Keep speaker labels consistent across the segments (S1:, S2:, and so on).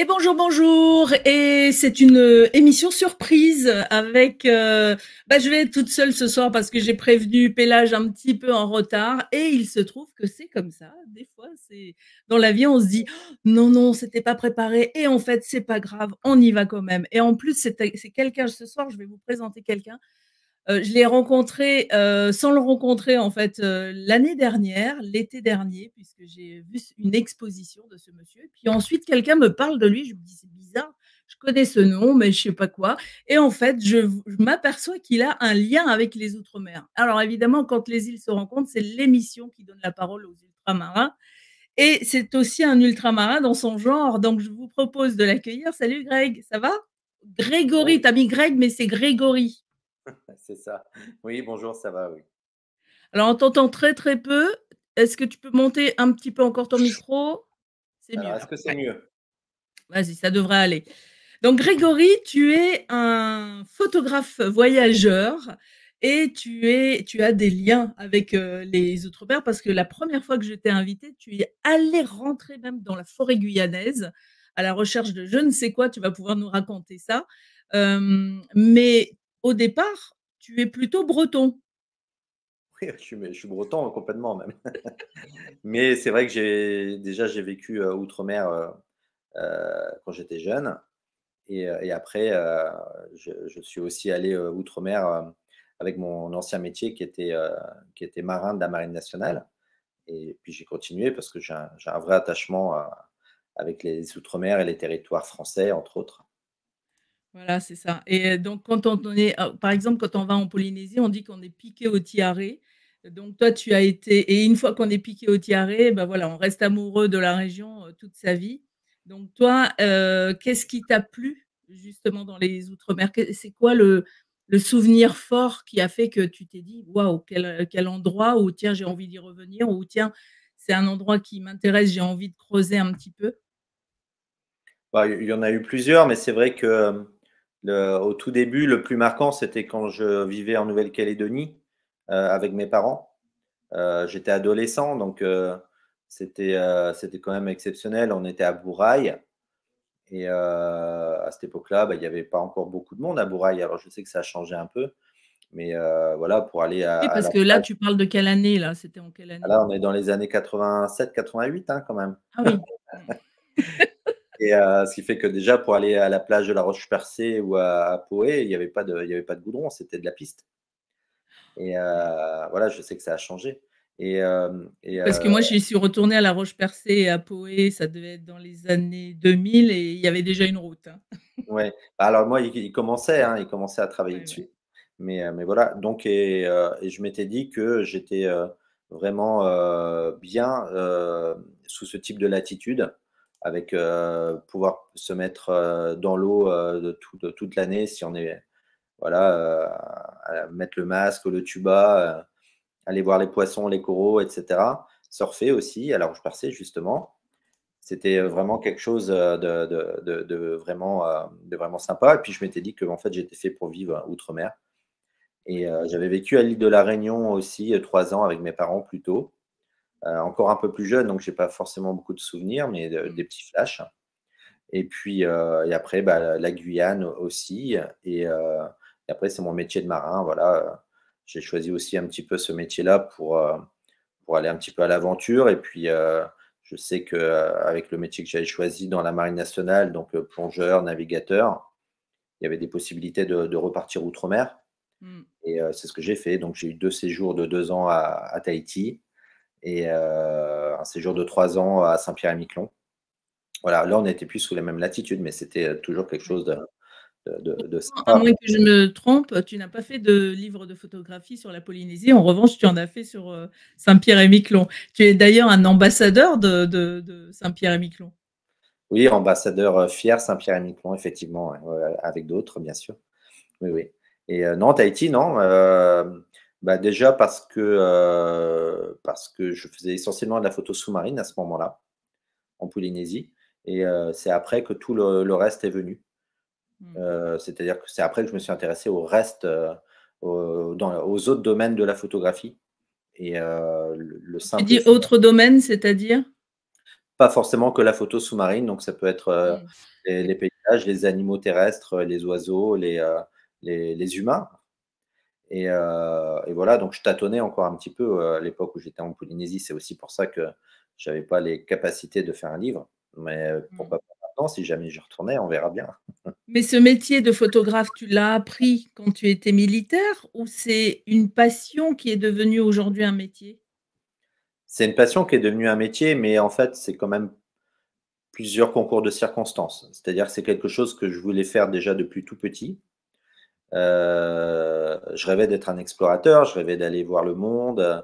S1: Et bonjour, bonjour. Et c'est une euh, émission surprise avec. Euh, bah, je vais être toute seule ce soir parce que j'ai prévenu Pélage un petit peu en retard. Et il se trouve que c'est comme ça. Des fois, c'est dans la vie, on se dit non, oh, non, non, c'était pas préparé. Et en fait, c'est pas grave. On y va quand même. Et en plus, c'est quelqu'un ce soir. Je vais vous présenter quelqu'un euh, je l'ai rencontré euh, sans le rencontrer en fait euh, l'année dernière, l'été dernier, puisque j'ai vu une exposition de ce monsieur. Puis ensuite, quelqu'un me parle de lui. Je me dis c'est bizarre, je connais ce nom, mais je sais pas quoi. Et en fait, je, m'aperçois qu'il a un lien avec les outre-mer. Alors évidemment, quand les îles se rencontrent, c'est l'émission qui donne la parole aux ultramarins. Et c'est aussi un ultramarin dans son genre. Donc je vous propose de l'accueillir. Salut Greg, ça va Grégory, t'as mis Greg, mais c'est Grégory.
S2: C'est ça. Oui, bonjour, ça va, oui.
S1: Alors, on t'entend très très peu. Est-ce que tu peux monter un petit peu encore ton micro C'est mieux. Est-ce que c'est mieux Vas-y, ça devrait aller. Donc, Grégory, tu es un photographe voyageur et tu, es, tu as des liens avec euh, les Outre-mer parce que la première fois que je t'ai invité, tu es allé rentrer même dans la forêt guyanaise à la recherche de je ne sais quoi. Tu vas pouvoir nous raconter ça. mais au départ, tu es plutôt breton.
S2: Oui, je suis, breton hein, complètement même. Mais c'est vrai que j'ai déjà j'ai vécu euh, outre-mer euh, euh, quand j'étais jeune. Et, après, je, suis aussi allé outre-mer avec mon ancien métier qui était, qui était marin de la Marine nationale. Et puis j'ai continué parce que j'ai un, vrai attachement avec les outre-mer et les territoires français, entre autres.
S1: Voilà, c'est ça. Et euh, donc, quand on est, oh, par exemple, quand on va en Polynésie, on dit qu'on est piqué au tiare. Donc, toi, tu as été. Et une fois qu'on est piqué au tiare, ben voilà, on reste amoureux de la région euh, toute sa vie. Donc, toi, euh, qu'est-ce qui t'a plu, justement, dans les Outre-mer C'est quoi le, souvenir fort qui a fait que tu t'es dit, waouh, quel, quel, endroit, ou tiens, j'ai envie d'y revenir, ou tiens, c'est un endroit qui m'intéresse, j'ai envie de creuser un petit peu
S2: bah, Il y en a eu plusieurs, mais c'est vrai que au tout début, le plus marquant, c'était quand je vivais en Nouvelle-Calédonie euh, avec mes parents. Euh, j'étais adolescent, donc euh, c'était quand même exceptionnel. On était à Bourail. Et à cette époque-là, bah, il n'y avait pas encore beaucoup de monde à Bourail. Alors je sais que ça a changé un peu. Mais voilà, pour aller à. parce que là, tu
S1: parles de quelle année Là, c'était en quelle année Là, on est
S2: dans les années 87, 88, hein, quand même. Ah oui. Et euh, ce qui fait que déjà, pour aller à la plage de la Roche-Percée ou à, Poé, il n'y avait, pas de, avait pas de goudron, c'était de la piste. Et euh, voilà, je sais que ça a changé. Euh, Parce que moi, je
S1: suis retourné à la Roche-Percée et à Poé, ça devait être dans les années 2000 et il y avait déjà une route. Hein.
S2: Oui, bah, alors moi, il, commençait, hein, il commençait à travailler dessus. Mais, voilà, donc, je m'étais dit que j'étais vraiment bien sous ce type de latitude avec euh, pouvoir se mettre euh, dans l'eau euh, toute l'année si on est voilà mettre le masque, le tuba, aller voir les poissons, les coraux, etc. Surfer aussi à la Roche Percée justement c'était vraiment quelque chose de, vraiment, de vraiment sympa. Et puis je m'étais dit que fait, j'étais fait pour vivre outre-mer. Et j'avais vécu à l'île de la Réunion aussi trois ans avec mes parents plus tôt. Euh, encore un peu plus jeune, donc j'ai pas forcément beaucoup de souvenirs, mais mmh. des petits flashs. Et puis, euh, et après, bah, la Guyane aussi. Euh, et, après, c'est mon métier de marin. Voilà, j'ai choisi aussi un petit peu ce métier-là pour, aller un petit peu à l'aventure. Et puis, je sais que le métier que j'avais choisi dans la marine nationale, donc plongeur, navigateur, il y avait des possibilités de, repartir outre-mer. Mmh. Et c'est ce que j'ai fait. Donc j'ai eu deux séjours de deux ans à, à Tahiti et euh, un séjour de trois ans à Saint-Pierre-et-Miquelon. Voilà, là, on n'était plus sous les mêmes latitudes, mais c'était euh, toujours quelque chose de, de, À moins que je me trompe, tu n'as
S1: pas fait de livre de photographie sur la Polynésie. En revanche, tu en as fait sur euh, Saint-Pierre et Miquelon. Tu es d'ailleurs un ambassadeur de, Saint-Pierre et Miquelon.
S2: Oui, ambassadeur fier Saint-Pierre et Miquelon, effectivement, avec d'autres, bien sûr. Oui, oui. Et non, Tahiti, non. Bah, déjà parce que, euh, parce que je faisais essentiellement de la photo sous-marine à ce moment-là, en Polynésie. Et euh, c'est après que tout le, reste est venu. Mmh. Euh, c'est-à-dire que c'est après que je me suis intéressé au reste, aux autres domaines de la photographie. Et le, simple, Tu dis autres domaines, c'est-à-dire Pas forcément que la photo sous-marine. Donc ça peut être mmh. les, paysages, les animaux terrestres, les oiseaux, les, les humains euh, et, voilà, donc je tâtonnais encore un petit peu euh, à l'époque où j'étais en Polynésie. C'est aussi pour ça que je n'avais pas les capacités de faire un livre. Mais euh, mmh. pour pas maintenant Si jamais je retournais, on verra bien.
S1: Mais ce métier de photographe, tu l'as appris quand tu étais militaire ou c'est une passion qui est devenue aujourd'hui un métier
S2: C'est une passion qui est devenue un métier, mais en fait, c'est quand même plusieurs concours de circonstances. C'est-à-dire que c'est quelque chose que je voulais faire déjà depuis tout petit. Euh, je rêvais d'être un explorateur, je rêvais d'aller voir le monde.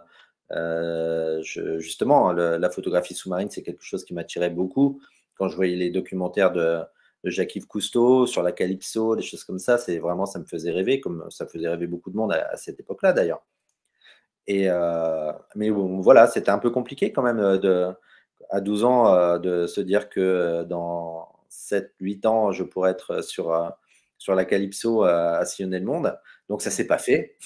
S2: Euh, justement, la photographie sous-marine, c'est quelque chose qui m'attirait beaucoup. Quand je voyais les documentaires de, Jacques-Yves Cousteau sur la Calypso, des choses comme ça, c'est vraiment, ça me faisait rêver, comme ça faisait rêver beaucoup de monde à, cette époque-là d'ailleurs. Et euh, mais bon, voilà, c'était un peu compliqué quand même de, à 12 ans de se dire que dans 7-8 ans, je pourrais être sur sur la Calypso à, euh, à sillonner le monde. Donc ça s'est pas fait.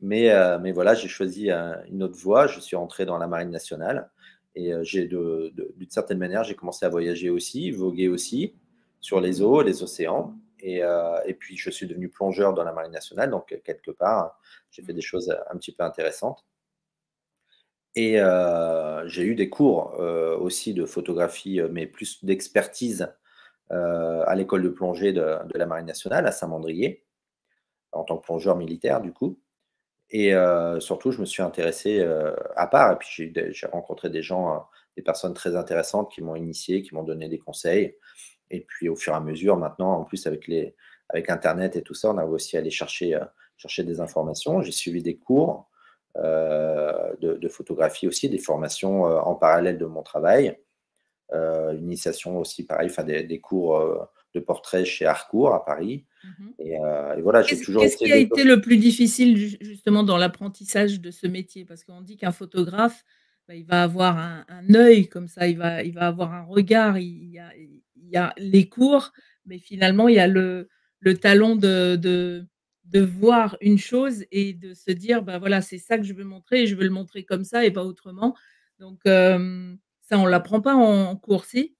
S2: Mais, euh, mais voilà, j'ai choisi euh, une autre voie. Je suis rentré dans la Marine nationale. Et j'ai d'une certaine manière, j'ai commencé à voyager aussi, voguer aussi sur les eaux, les océans. Et, puis, je suis devenu plongeur dans la Marine nationale. Donc, quelque part, j'ai fait des choses un petit peu intéressantes. Et j'ai eu des cours aussi de photographie, mais plus d'expertise euh, à l'école de plongée de, la Marine nationale à Saint-Mandrier, en tant que plongeur militaire du coup. Et euh, surtout, je me suis intéressé euh, à part, et puis j'ai rencontré des gens, des personnes très intéressantes qui m'ont initié, qui m'ont donné des conseils. Et puis au fur et à mesure, maintenant, en plus avec, les, avec Internet et tout ça, on a aussi allé chercher, chercher des informations. J'ai suivi des cours de, photographie aussi, des formations en parallèle de mon travail une euh, initiation aussi, pareil, enfin des, cours euh, de portrait chez Harcourt à Paris. Mhm. Euh, et, voilà, j'ai toujours Qu'est-ce qui a été
S1: le plus difficile justement dans l'apprentissage de ce métier Parce qu'on dit qu'un photographe, bah, il va avoir un, un, œil comme ça, il va, il va avoir un regard, il y, a, il y a les cours, mais finalement, il y a le, le talent de, de, voir une chose et de se dire, ben voilà, c'est ça que je veux montrer, et je veux le montrer comme ça et pas autrement. Donc, euh, ça, on ne l'apprend pas en cours, si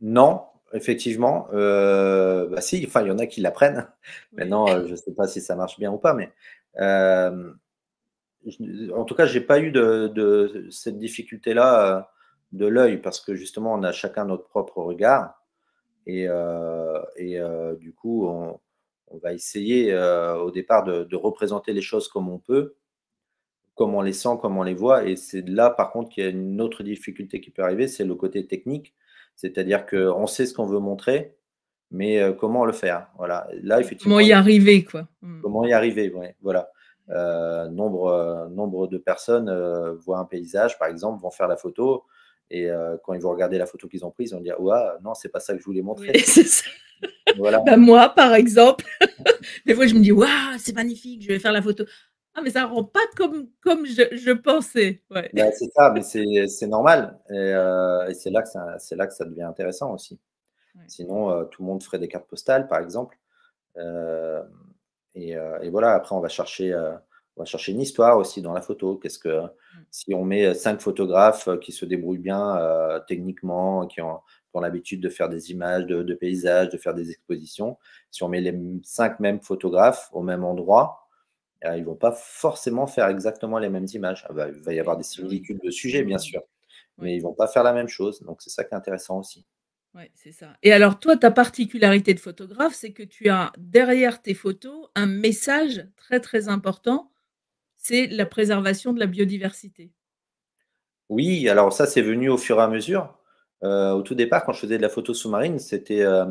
S2: Non, effectivement. Euh, bah, si, enfin, il y en a qui l'apprennent. Maintenant, euh, je ne sais pas si ça marche bien ou pas, mais euh, en tout cas, je n'ai pas eu de, cette difficulté-là de l'œil, parce que justement, on a chacun notre propre regard. Et, du coup, on, va essayer au départ de, représenter les choses comme on peut comment on les sent, comment on les voit. Et c'est là, par contre, qu'il y a une autre difficulté qui peut arriver, c'est le côté technique. C'est-à-dire qu'on sait ce qu'on veut montrer, mais euh, comment le faire Voilà. Là, effectivement, mmh. comment y
S1: arriver, quoi
S2: Comment y arriver Voilà. Euh, nombre, euh, nombre de personnes voient un paysage, par exemple, vont faire la photo, et quand ils vont regarder la photo qu'ils ont prise, ils vont dire Ouah, non, c'est pas ça que je voulais montrer. Bah, moi,
S1: par exemple, des fois, je me dis waouh, c'est magnifique, je vais faire la photo. Ah, mais ça ne rend pas comme, comme je, pensais. Bah,
S2: c'est ça, mais c'est normal. Et, euh, et c'est là, là, que ça devient intéressant aussi. Sinon, euh, tout le monde ferait des cartes postales, par exemple. Euh, et, et, voilà, après, on va chercher. on va chercher une histoire aussi dans la photo. Qu'est-ce que mm. si on met cinq photographes qui se débrouillent bien techniquement, qui ont, l'habitude de faire des images de, de, paysages, de faire des expositions, si on met les cinq mêmes photographes au même endroit, euh, ils ne vont pas forcément faire exactement les mêmes images. Ah bah, il va y avoir des similitudes de sujets, bien sûr, mais ils ne vont pas faire la même chose. Donc, c'est ça qui est intéressant aussi. Oui, c'est ça.
S1: Et alors, toi, ta particularité de photographe, c'est que tu as derrière tes photos un message très, très important c'est la préservation de la biodiversité.
S2: Oui, alors ça, c'est venu au fur et à mesure. Euh, au tout départ, quand je faisais de la photo sous-marine, c'était. Euh,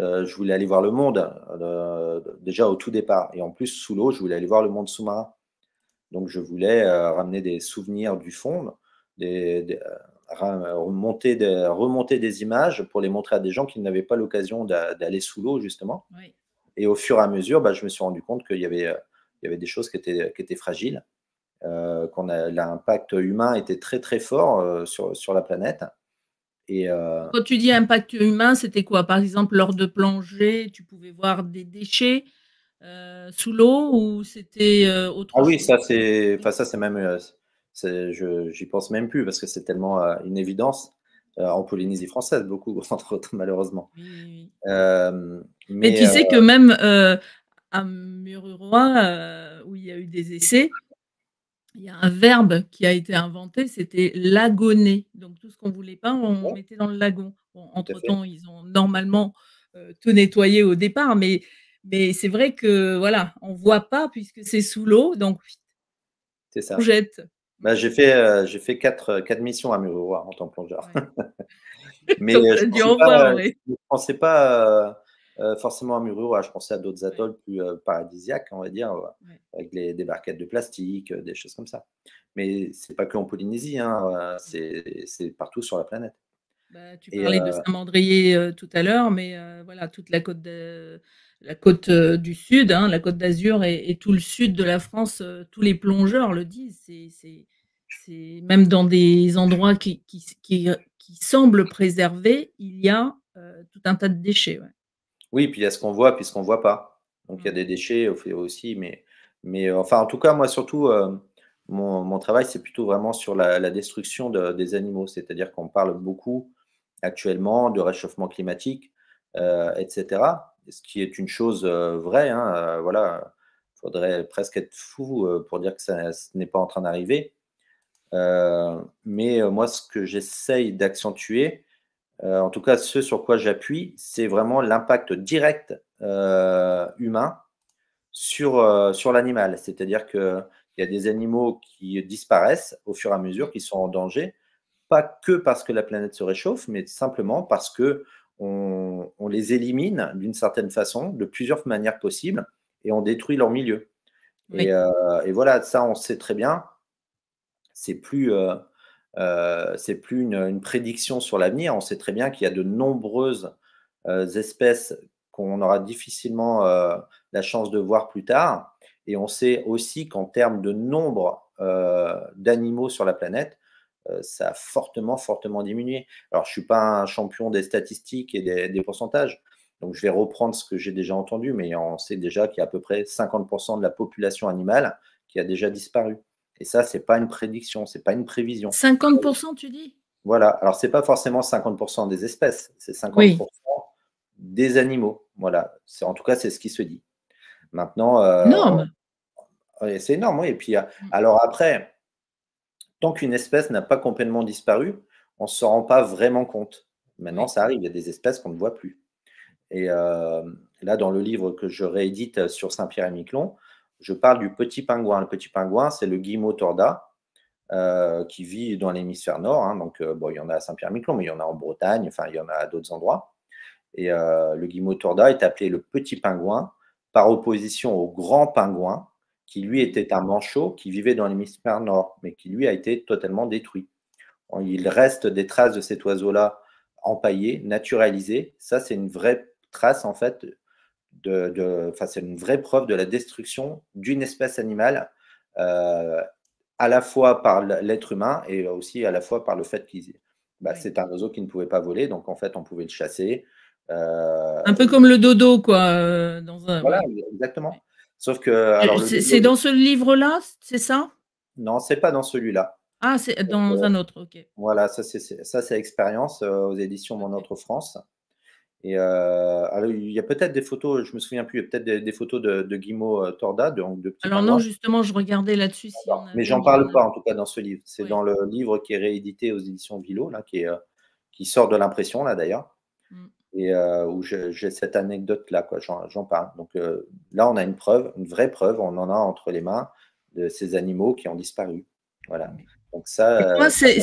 S2: euh, je voulais aller voir le monde euh, déjà au tout départ. Et en plus, sous l'eau, je voulais aller voir le monde sous-marin. Donc, je voulais euh, ramener des souvenirs du fond, des, remonter, des, remonter, des, images pour les montrer à des gens qui n'avaient pas l'occasion d'aller sous l'eau, justement. Et au fur et à mesure, bah, je me suis rendu compte qu'il y, y avait, des choses qui étaient, étaient fragiles, qu'on l'impact humain était très, très fort sur la planète. Euh, Quand
S1: tu dis impact humain, c'était quoi Par exemple, lors de plongée, tu pouvais voir des déchets euh, sous l'eau ou c'était euh, autre
S2: ah oui, ça c'est, ça c'est même, euh, je, j'y pense même plus parce que c'est tellement une évidence en Polynésie française, beaucoup entre autres malheureusement. Mais, mais, tu sais que même
S1: à Mururoa, où il y a eu des essais, il y a un verbe qui a été inventé, c'était lagonner. Donc tout ce qu'on voulait pas, on mettait dans le lagon. entre-temps, ils ont normalement euh, tout nettoyé au départ, mais, c'est vrai que voilà, on voit pas puisque c'est sous l'eau, donc
S2: on jette. Bah, euh, j'ai fait, quatre, euh, missions à me revoir en tant que plongeur. mais je ne pensais pas euh, forcément à Mururoa, je pensais à d'autres atolls plus euh, paradisiaques, on va dire, avec des barquettes de plastique, euh, des choses comme ça. Mais c'est pas que en Polynésie, hein, c'est partout sur la planète. Bah, tu parlais de
S1: Saint-Mandrier tout à l'heure, mais voilà, toute la côte, la côte du sud, hein, la côte d'Azur et, tout le sud de la France, tous les plongeurs le disent. C'est même dans des endroits qui, semblent préservés, il y a tout un tas de déchets.
S2: Oui, puis il y a ce qu'on voit, puis ce qu'on ne voit pas. Donc il y a des mmh. déchets aussi, mais, euh, enfin, en tout cas, moi, surtout, euh, mon, travail, c'est plutôt vraiment sur la, destruction des animaux. C'est-à-dire qu'on parle beaucoup actuellement de réchauffement climatique, euh, etc. Ce qui est une chose vraie. Hein, voilà, il faudrait presque être fou pour dire que ça ce n'est pas en train d'arriver. mais moi, ce que j'essaye d'accentuer, euh, en tout cas, ce sur quoi j'appuie, c'est vraiment l'impact direct euh, humain sur, euh, sur l'animal. C'est-à-dire qu'il y a des animaux qui disparaissent au fur et à mesure, qui sont en danger, pas que parce que la planète se réchauffe, mais simplement parce que on, les élimine d'une certaine façon, de plusieurs manières possibles, et on détruit leur milieu. et, voilà, ça, on sait très bien. C'est plus euh, c'est plus une, prédiction sur l'avenir. On sait très bien qu'il y a de nombreuses euh, espèces qu'on aura difficilement euh, la chance de voir plus tard. Et on sait aussi qu'en termes de nombre d'animaux sur la planète, ça a fortement, fortement diminué. Alors, je ne suis pas un champion des statistiques et des, des pourcentages, donc je vais reprendre ce que j'ai déjà entendu, mais on sait déjà qu'il y a à peu près 50% de la population animale qui a déjà disparu. Et ça, ce n'est pas une prédiction, ce n'est pas une prévision.
S1: 50%, tu dis
S2: Voilà. Alors, ce n'est pas forcément 50% des espèces, c'est 50% des animaux. Voilà. En tout cas, c'est ce qui se dit. Maintenant. Euh, énorme. C'est énorme, Et puis, euh, mm. alors après, tant qu'une espèce n'a pas complètement disparu, on ne se rend pas vraiment compte. Maintenant, ça arrive, il y a des espèces qu'on ne voit plus. Et euh, là, dans le livre que je réédite euh, sur Saint-Pierre et Miquelon, je parle du petit pingouin. Le petit pingouin, c'est le Guillemot torda euh, qui vit dans l'hémisphère nord. Hein. donc, euh, bon, il y en a à Saint-Pierre-Miquelon, mais il y en a en Bretagne, enfin, il y en a à d'autres endroits. Et euh, le Guillemot torda est appelé le petit pingouin par opposition au grand pingouin, qui lui était un manchot qui vivait dans l'hémisphère nord, mais qui lui a été totalement détruit. Il reste des traces de cet oiseau-là empaillé, naturalisé. Ça, c'est une vraie trace en fait de, c'est une vraie preuve de la destruction d'une espèce animale, euh, à la fois par l'être humain et aussi à la fois par le fait qu'il bah, c'est un oiseau qui ne pouvait pas voler, donc en fait on pouvait le chasser. Euh, un
S1: peu comme le dodo, quoi. Euh,
S2: voilà, exactement. Sauf que. C'est dans
S1: ce livre-là, c'est ça
S2: Non, c'est pas dans celui-là.
S1: Ah, c'est dans un autre, ok.
S2: Voilà, ça c'est expérience aux éditions Mon Autre France. Et euh, il y a peut-être des photos, je me souviens plus, il y a peut-être des, photos de, de Guimau euh, Torda. De, alors non,
S1: justement, je regardais là-dessus. Mais mais j'en parle
S2: pas en tout cas dans ce livre. C'est dans le livre qui est réédité aux éditions Vilo, là, qui, euh, qui sort de l'impression là d'ailleurs, mm. et où j'ai cette anecdote là, quoi. J'en parle. Donc là, on a une preuve, une vraie preuve. On en a entre les mains de ces animaux qui ont disparu. Voilà. Mm. Donc ça, euh, c'est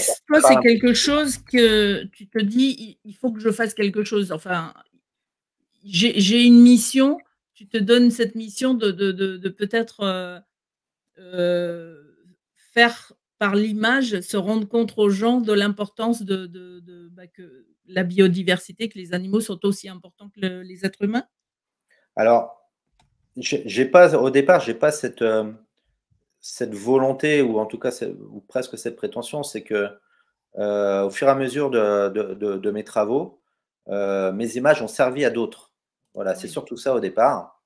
S2: quelque
S1: chose que tu te dis, il faut que je fasse quelque chose. Enfin, j'ai une mission, tu te donnes cette mission de, peut-être euh, euh, faire par l'image, se rendre compte aux gens de l'importance de, bah, la biodiversité, que les animaux sont aussi importants que les êtres humains.
S2: Alors, j'ai pas au départ, je n'ai pas cette cette volonté, ou en tout cas, ou presque cette prétention, c'est que euh, au fur et à mesure de, mes travaux, euh, mes images ont servi à d'autres. Voilà, c'est surtout ça au départ.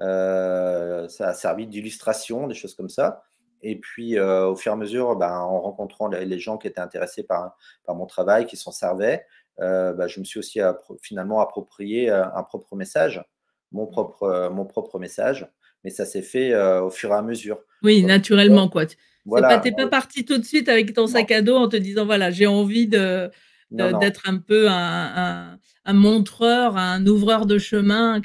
S2: Euh, ça a servi d'illustration, des choses comme ça. Et puis, au fur et à mesure, ben, en rencontrant les gens qui étaient intéressés par, mon travail, qui s'en servaient, ben, je me suis aussi finalement approprié un propre message, mon mmh. propre, mon propre message mais ça s'est fait euh, au fur et à mesure.
S1: Oui, naturellement, quoi.
S2: Tu n'es pas,
S1: parti tout de suite avec ton sac à dos en te disant, voilà, j'ai envie de, d'être un peu un, montreur, un ouvreur de chemin.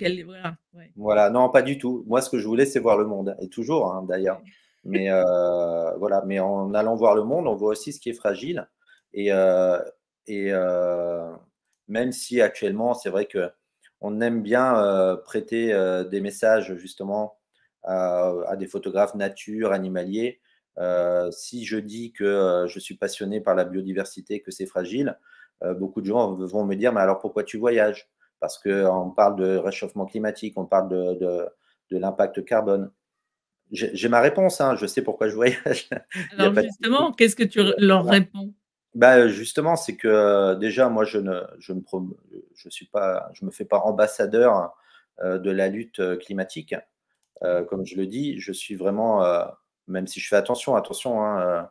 S2: voilà, non, pas du tout. Moi, ce que je voulais, c'est voir le monde, et toujours, hein, d'ailleurs. Mais euh, voilà, mais en allant voir le monde, on voit aussi ce qui est fragile. Et, euh, et même si actuellement, c'est vrai que on aime bien prêter des messages justement euh, à, des photographes nature, animaliers. Euh, si je dis que euh, je suis passionné par la biodiversité, que c'est fragile, beaucoup de gens vont me dire, mais alors pourquoi tu voyages Parce qu'on parle de réchauffement climatique, on parle de, de, l'impact carbone. J'ai ma réponse, hein. je sais pourquoi je voyage. Alors
S1: justement, qu'est-ce que tu leur réponds
S2: bah, Justement, c'est que déjà, moi, je ne je ne je suis pas, je me fais pas ambassadeur de la lutte climatique. Euh, comme je le dis, je suis vraiment, euh, même si je fais attention, attention, hein, euh,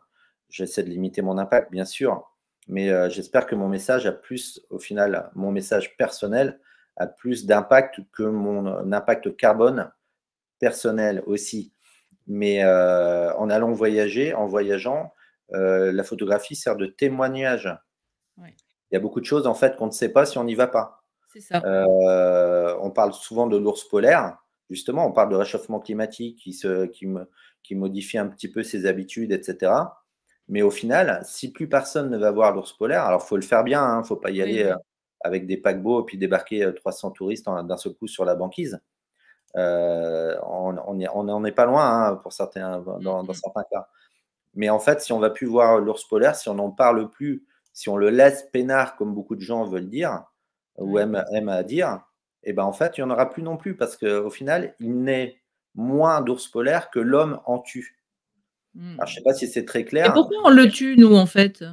S2: j'essaie de limiter mon impact, bien sûr, mais j'espère que mon message a plus, au final, mon message personnel a plus d'impact que mon impact carbone personnel aussi. Mais en allant voyager, en voyageant, la photographie sert de témoignage. Il y a beaucoup de choses en fait qu'on ne sait pas si on n'y va pas. Ça. on parle souvent de l'ours polaire justement, on parle de réchauffement climatique qui, modifie un petit peu ses habitudes, etc. Mais au final, si plus personne ne va voir l'ours polaire, alors il faut le faire bien, ne hein, faut pas y aller euh, avec des paquebots et puis débarquer 300 euh, touristes d'un seul coup sur la banquise. Euh, on n'en est pas loin hein, pour certains, hein, dans, mm-hmm. certains cas. Mais en fait, si on va plus voir l'ours polaire, si on n'en parle plus, si on le laisse peinard, comme beaucoup de gens veulent dire, ou aiment, à dire, et ben en fait, il n'y en aura plus non plus parce qu'au final, il naît moins d'ours polaires que l'homme en tue. je ne hmm. sais pas si c'est très clair. pourquoi
S1: on le tue, nous, en fait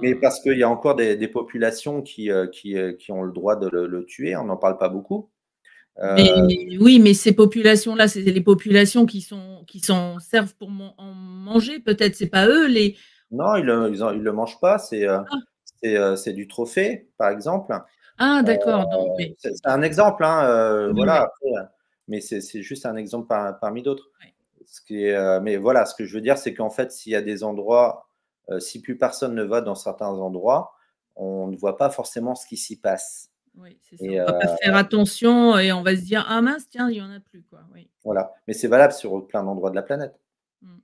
S2: Mais parce qu'il y a encore des, populations qui, euh, euh, qui, ont le droit de le, tuer, on n'en parle pas beaucoup. Euh,
S1: oui, mais ces populations-là, c'est les populations qui s'en qui servent pour en manger, peut-être, c'est pas
S2: eux les. Non, ils ne le, mangent pas, ah. c'est du trophée, par exemple.
S1: Ah, euh, d'accord.
S2: c'est un exemple, hein, euh, voilà. Euh, mais c'est juste un exemple parmi d'autres. Ce qui est, mais voilà, ce que je veux dire, c'est qu'en fait, s'il y a des endroits, si plus personne ne va dans certains endroits, on ne voit pas forcément ce qui s'y passe. Oui, c'est ça. on va pas faire
S1: attention et on va se dire ah mince tiens il y en a plus quoi.
S2: Voilà, mais c'est valable sur plein d'endroits de la planète. Mmh.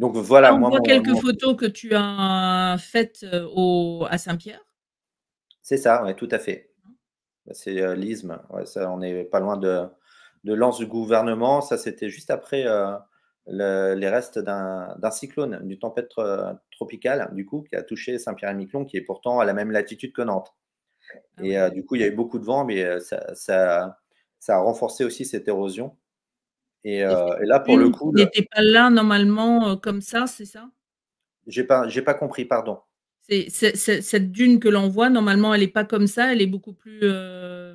S2: Donc voilà. on moi, quelques
S1: photos que tu as faites au, à Saint-Pierre.
S2: C'est ça, tout à fait. Bah, c'est euh, l'isme. ça, on n'est pas loin de, de l'anse du gouvernement. Ça, c'était juste après euh, les restes d'un cyclone, d'une tempête euh, tropicale, du coup, qui a touché Saint-Pierre-et-Miquelon, qui est pourtant à la même latitude que Nantes. Ah et du coup, il y a eu beaucoup de vent, mais ça, ça, a renforcé aussi cette érosion. Et, là, pour le coup. Il n'était
S1: pas là normalement comme ça, c'est ça
S2: J'ai pas, pas compris, pardon
S1: cette dune que l'on voit, normalement, elle n'est pas comme ça, elle est beaucoup plus. Euh,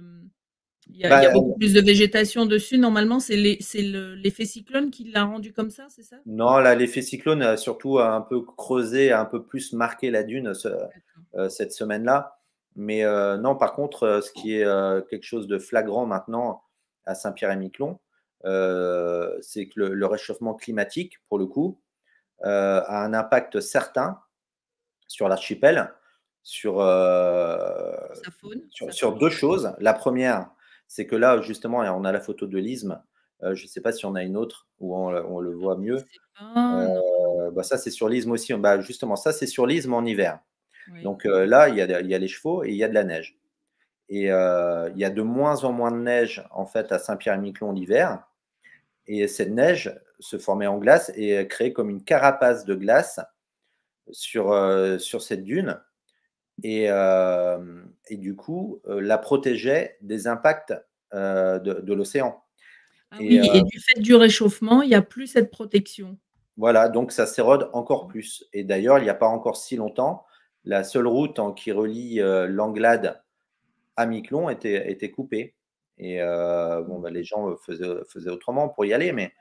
S2: il, y a, bah, beaucoup plus de
S1: végétation dessus. Normalement, c'est, l'effet cyclone qui l'a rendu comme ça, c'est ça
S2: Non, là, l'effet cyclone a surtout un peu creusé, un peu plus marqué la dune euh, cette semaine-là. Mais euh, non, par contre, ce qui est quelque chose de flagrant maintenant à Saint-Pierre-et-Miquelon, c'est que le, le, réchauffement climatique, pour le coup, a un impact certain sur l'archipel, sur, euh, sur, deux choses. La première, c'est que là, justement, on a la photo de l'isme. Euh, je ne sais pas si on a une autre où on, le ah, voit mieux. Euh, bah, ça, c'est sur l'isme aussi. Bah, justement, ça, c'est sur l'isme en hiver. Donc là, il y, a, les chevaux et il y a de la neige. Et il y a de moins en moins de neige, en fait, à Saint-Pierre-et-Miquelon l'hiver. Et cette neige se formait en glace et créait comme une carapace de glace sur, sur cette dune et, du coup la protégeait des impacts de, l'océan. Ah et, du
S1: fait du réchauffement, il n'y a plus cette protection.
S2: Voilà, donc ça s'érode encore plus. Et d'ailleurs, il n'y a pas encore si longtemps, la seule route qui relie l'Anglade à Miquelon était, était coupée. Et mmh. bah, les gens faisaient, autrement pour y aller, mais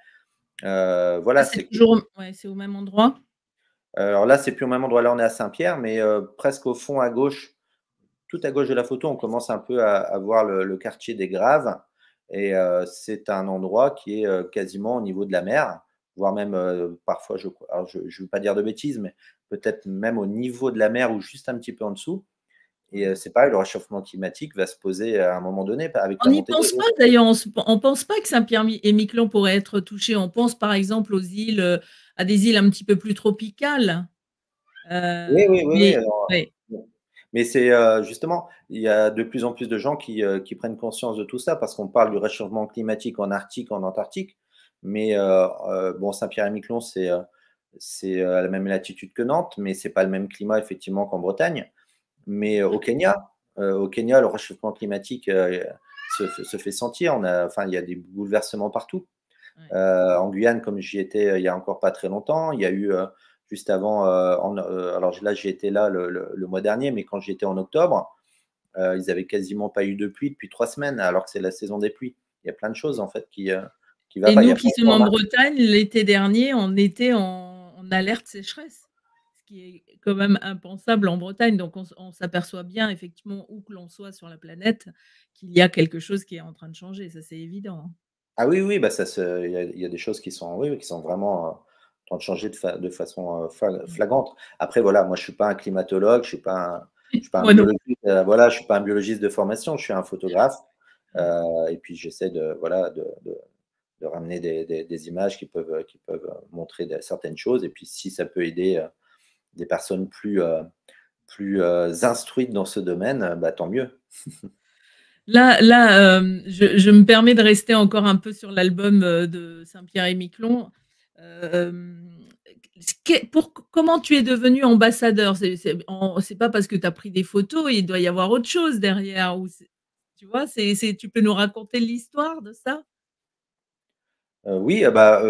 S2: ah, voilà. c'est toujours,
S1: c'est au même endroit.
S2: Euh, alors là, c'est plus au même endroit. Là, on est à Saint-Pierre, mais euh, presque au fond à gauche, tout à gauche de la photo, on commence un peu à, voir le, quartier des Graves. Et euh, c'est un endroit qui est quasiment au niveau de la mer, voire même parfois, je ne veux pas dire de bêtises, mais peut-être même au niveau de la mer ou juste un petit peu en dessous. Et c'est pareil, le réchauffement climatique va se poser à un moment donné. Avec on n'y pense
S1: pas d'ailleurs, on ne pense pas que Saint-Pierre et Miquelon pourraient être touchés. On pense par exemple aux îles à des îles un petit peu plus tropicales. Euh, oui, oui, oui.
S2: Mais, c'est euh, justement, il y a de plus en plus de gens euh, qui, prennent conscience de tout ça parce qu'on parle du réchauffement climatique en Arctique, en Antarctique. Mais bon, Saint-Pierre-et-Miquelon, c'est c'est à la même latitude que Nantes, mais c'est pas le même climat effectivement qu'en Bretagne. Mais au Kenya, au Kenya, le réchauffement climatique se, fait sentir. On enfin, il y a des bouleversements partout. Euh, en Guyane, comme j'y étais euh, il n'y a encore pas très longtemps, il y a eu euh, juste avant, alors là j'ai été là le, mois dernier, mais quand j'étais en octobre, ils n'avaient quasiment pas eu de pluie depuis trois semaines, alors que c'est la saison des pluies. Il y a plein de choses en fait qui, qui va Et nous qui sommes en Bretagne,
S1: l'été dernier, on était en, alerte sécheresse, ce qui est quand même impensable en Bretagne. Donc on s'aperçoit bien effectivement où que l'on soit sur la planète qu'il y a quelque chose qui est en train de changer, ça c'est évident. Hein.
S2: Ah oui, oui, bah ça se... il, y a, des choses qui sont, oui, qui sont vraiment euh, en train de changer de, de façon euh, flagrante. Après, voilà, moi, je ne suis pas un climatologue, je suis pas un, biologiste, euh, voilà, je suis pas un biologiste de formation, je suis un photographe. et puis j'essaie de, voilà, de, ramener des, images qui peuvent, qui peuvent montrer certaines choses. Et puis si ça peut aider des personnes plus, plus instruites dans ce domaine, bah, tant mieux.
S1: Là, euh, je, me permets de rester encore un peu sur l'album euh, de Saint-Pierre et Miquelon. Euh, pour, comment tu es devenu ambassadeur C'est pas parce que tu as pris des photos, il doit y avoir autre chose derrière. tu vois, tu peux nous raconter l'histoire de ça
S2: Oui, ah bah,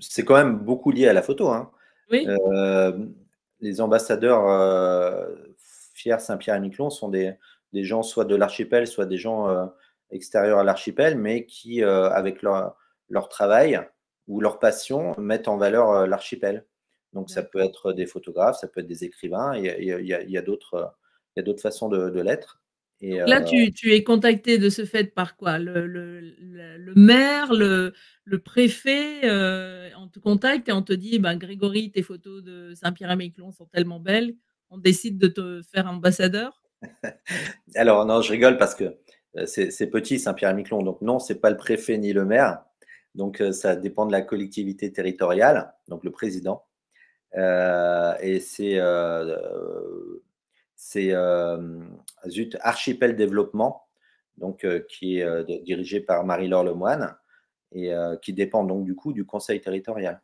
S2: c'est quand même beaucoup lié à la photo. Hein. les ambassadeurs fiers Saint-Pierre et Miquelon sont des, des gens soit de l'archipel, soit des gens euh, extérieurs à l'archipel, mais qui, euh, avec leur, leur, travail ou leur passion, mettent en valeur euh, l'archipel. Donc, ça peut être des photographes, ça peut être des écrivains, il y a, d'autres façons de, l'être. Là, tu,
S1: es contacté de ce fait par quoi le, maire, le, préfet, on te contacte et on te dit ben, Grégory, tes photos de Saint-Pierre-et-Miquelon sont tellement belles, on décide de te faire ambassadeur
S2: Alors, non, je rigole parce que euh, c'est petit, Saint-Pierre-et-Miquelon. Donc, non, c'est pas le préfet ni le maire. Donc, euh, ça dépend de la collectivité territoriale, donc le président. Euh, et c'est euh, Archipel Développement, donc, qui est dirigé par Marie-Laure Lemoine et qui dépend donc du coup du conseil territorial.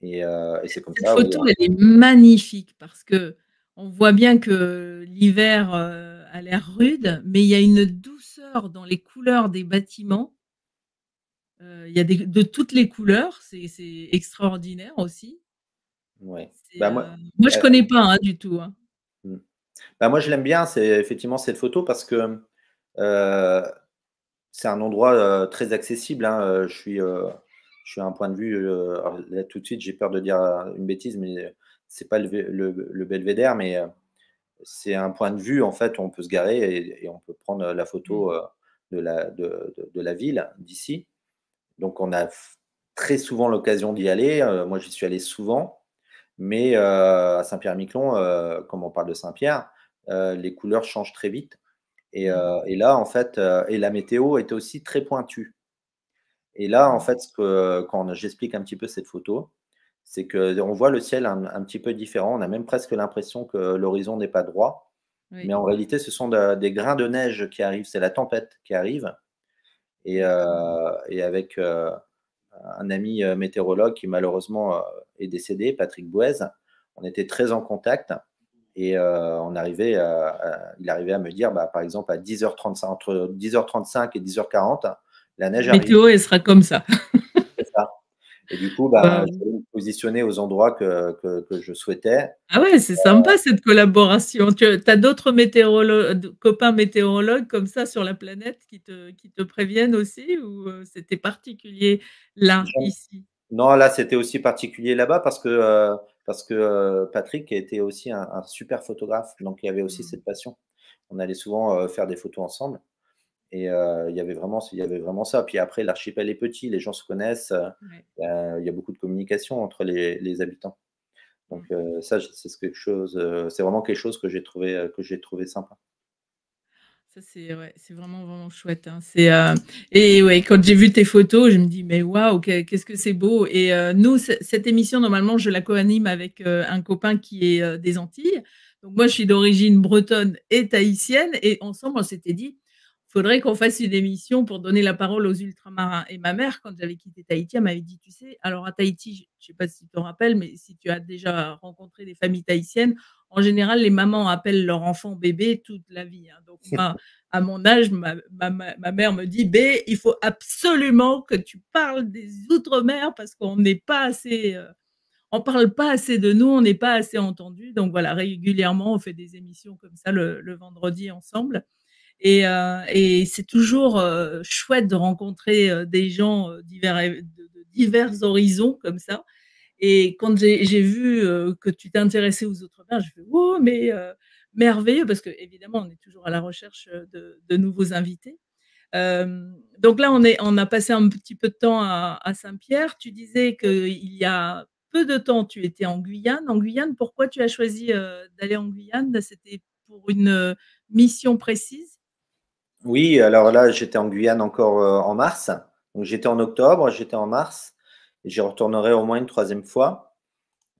S2: Et, c'est comme ça. Cette photo, elle
S1: est magnifique parce que on voit bien que l'hiver euh, a l'air rude, mais il y a une douceur dans les couleurs des bâtiments. Euh, il y a de toutes les couleurs, c'est extraordinaire aussi.
S2: Bah, euh, moi, je ne connais
S1: pas hein, du tout. Hein. Hmm.
S2: Bah, moi, je l'aime bien, c'est effectivement cette photo parce que c'est un endroit très accessible. Hein. Je suis je suis un point de vue, là tout de suite j'ai peur de dire une bêtise, mais c'est pas le, belvédère, mais euh, c'est un point de vue. En fait, on peut se garer et, on peut prendre la photo mmh. euh, de, la, ville d'ici. Donc, on a très souvent l'occasion d'y aller. Euh, moi, j'y suis allé souvent. Mais à Saint-Pierre-Miquelon, comme on parle de Saint-Pierre, les couleurs changent très vite. Et, mmh. là, en fait, et la météo était aussi très pointue. Et là, en mmh. fait, quand j'explique un petit peu cette photo, c'est qu'on voit le ciel un, petit peu différent. On a même presque l'impression que l'horizon n'est pas droit. Mais en réalité, ce sont des grains de neige qui arrivent. C'est la tempête qui arrive. Et, euh, avec euh, un ami euh, météorologue qui malheureusement est décédé, Patrick Bouez, on était très en contact. Et on arrivait, il arrivait à me dire, bah, par exemple, à 10h35, entre 10h35 et 10h40, la neige arrive. Météo,
S1: elle sera comme ça.
S2: Et du coup, bah, me positionner aux endroits que, je souhaitais.
S1: Ah ouais, c'est sympa euh, cette collaboration. Tu as d'autres copains météorologues comme ça sur la planète qui te, qui te préviennent aussi ou euh, c'était particulier là, ici
S2: Non, là, c'était aussi particulier là-bas parce que, euh, parce que Patrick était aussi un, super photographe. Donc, il y avait aussi mmh. cette passion. On allait souvent faire des photos ensemble. Et euh, il, y avait vraiment, il y avait vraiment ça. Puis après, l'archipel est petit, les gens se connaissent, euh, euh, il y a beaucoup de communication entre les, habitants. Donc ça, c'est quelque chose, c'est vraiment quelque chose que j'ai trouvé, que j'ai trouvé sympa.
S1: Ça, c'est vraiment, vraiment chouette. Hein. et ouais, quand j'ai vu tes photos, je me dis, mais waouh, qu'est-ce que c'est beau. Et nous, cette émission, normalement, je la co-anime avec un copain qui est des Antilles. Donc, moi, je suis d'origine bretonne et tahitienne. Et ensemble, on s'était dit, faudrait qu'on fasse une émission pour donner la parole aux ultramarins. Et ma mère, quand j'avais quitté Tahiti, elle m'avait dit, tu sais, alors à Tahiti, je ne sais pas si tu te rappelles, mais si tu as déjà rencontré des familles tahitiennes, en général, les mamans appellent leur enfant bébé toute la vie. Hein. Donc, à mon âge, ma, ma, ma, mère me dit, B, il faut absolument que tu parles des outre-mer parce qu'on n'est pas assez... Euh, on parle pas assez de nous, on n'est pas assez entendu. Donc voilà, régulièrement, on fait des émissions comme ça le, le vendredi ensemble. Euh, et, c'est toujours euh, chouette de rencontrer euh, des gens divers, de, divers horizons comme ça. Et quand j'ai vu que tu t'intéressais aux autres mer je dit « oh, mais merveilleux, parce que évidemment, on est toujours à la recherche de, nouveaux invités. donc là, on, est, on a passé un petit peu de temps à, à Saint-Pierre. Tu disais qu'il y a peu de temps, tu étais en Guyane. En Guyane, pourquoi tu as choisi d'aller en Guyane C'était pour une mission précise
S2: oui, alors là, j'étais en Guyane encore euh, en mars. Donc j'étais en octobre, j'étais en mars. j'y retournerai au moins une troisième fois.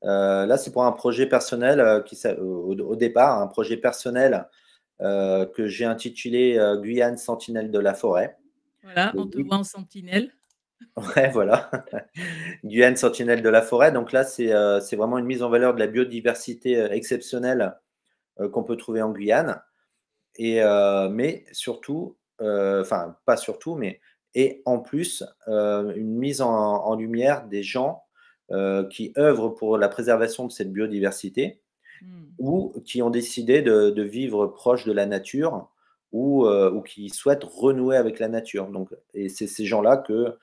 S2: Euh, là, c'est pour un projet personnel euh, qui, au, départ, un projet personnel que j'ai intitulé Guyane Sentinelle de la forêt.
S1: Voilà, on te voit en sentinelle.
S2: Ouais, voilà. Guyane Sentinelle de la forêt. Donc là, c'est vraiment une mise en valeur de la biodiversité exceptionnelle qu'on peut trouver en Guyane. Et, mais surtout, enfin, pas surtout, mais et en plus, une mise en, lumière des gens qui œuvrent pour la préservation de cette biodiversité mmh. ou qui ont décidé de, vivre proche de la nature ou, ou qui souhaitent renouer avec la nature. Donc, et c'est ces gens-là que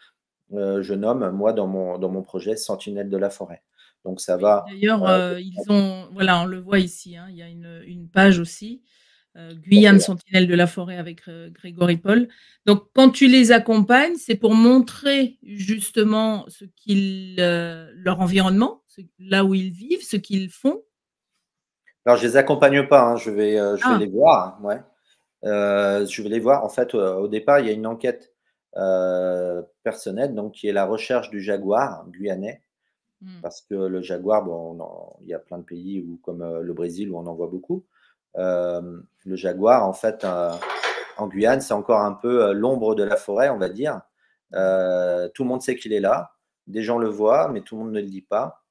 S2: je nomme, moi, dans mon, dans mon projet Sentinelle de la forêt. Donc ça va. D'ailleurs,
S1: ils ont, voilà, on le voit ici, hein, il y a une page aussi euh, Guyane Sentinelle de la forêt avec euh, Grégory Paul. Donc, quand tu les accompagnes, c'est pour montrer justement ce qu'ils, euh, leur environnement, là où ils vivent, ce qu'ils font.
S2: Alors, je les accompagne pas, hein, je, vais, je ah. les voir. Hein, ouais. je vais les voir. En fait, au départ, il y a une enquête personnelle, donc qui est la recherche du jaguar guyanais. Hmm. Parce que le jaguar, bon, il y a plein de pays comme le Brésil où on en voit beaucoup. Euh, le jaguar, en fait, euh, en Guyane, c'est encore un peu euh, l'ombre de la forêt, on va dire. tout le monde sait qu'il est là. Des gens le voient, mais tout le monde ne le dit pas.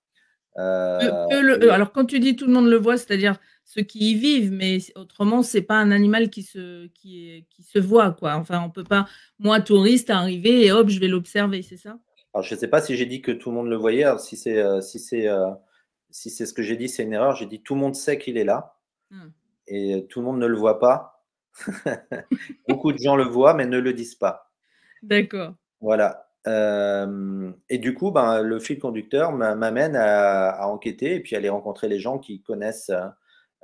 S2: alors,
S1: quand tu dis tout le monde le voit, c'est-à-dire ceux qui y vivent, mais autrement, c'est pas un animal qui se, qui, se voit, quoi. Enfin, on peut pas, moi, touriste, arriver et hop, je vais l'observer, c'est ça
S2: Alors, je sais pas si j'ai dit que tout le monde le voyait. si c'est si c'est si c'est ce que j'ai dit, c'est une erreur. J'ai dit tout le monde sait qu'il est là. Hmm et tout le monde ne le voit pas. Beaucoup de gens le voient, mais ne le disent pas. D'accord. Voilà. Euh, et du coup, ben, le fil conducteur m'amène à, enquêter et puis aller rencontrer les gens qui connaissent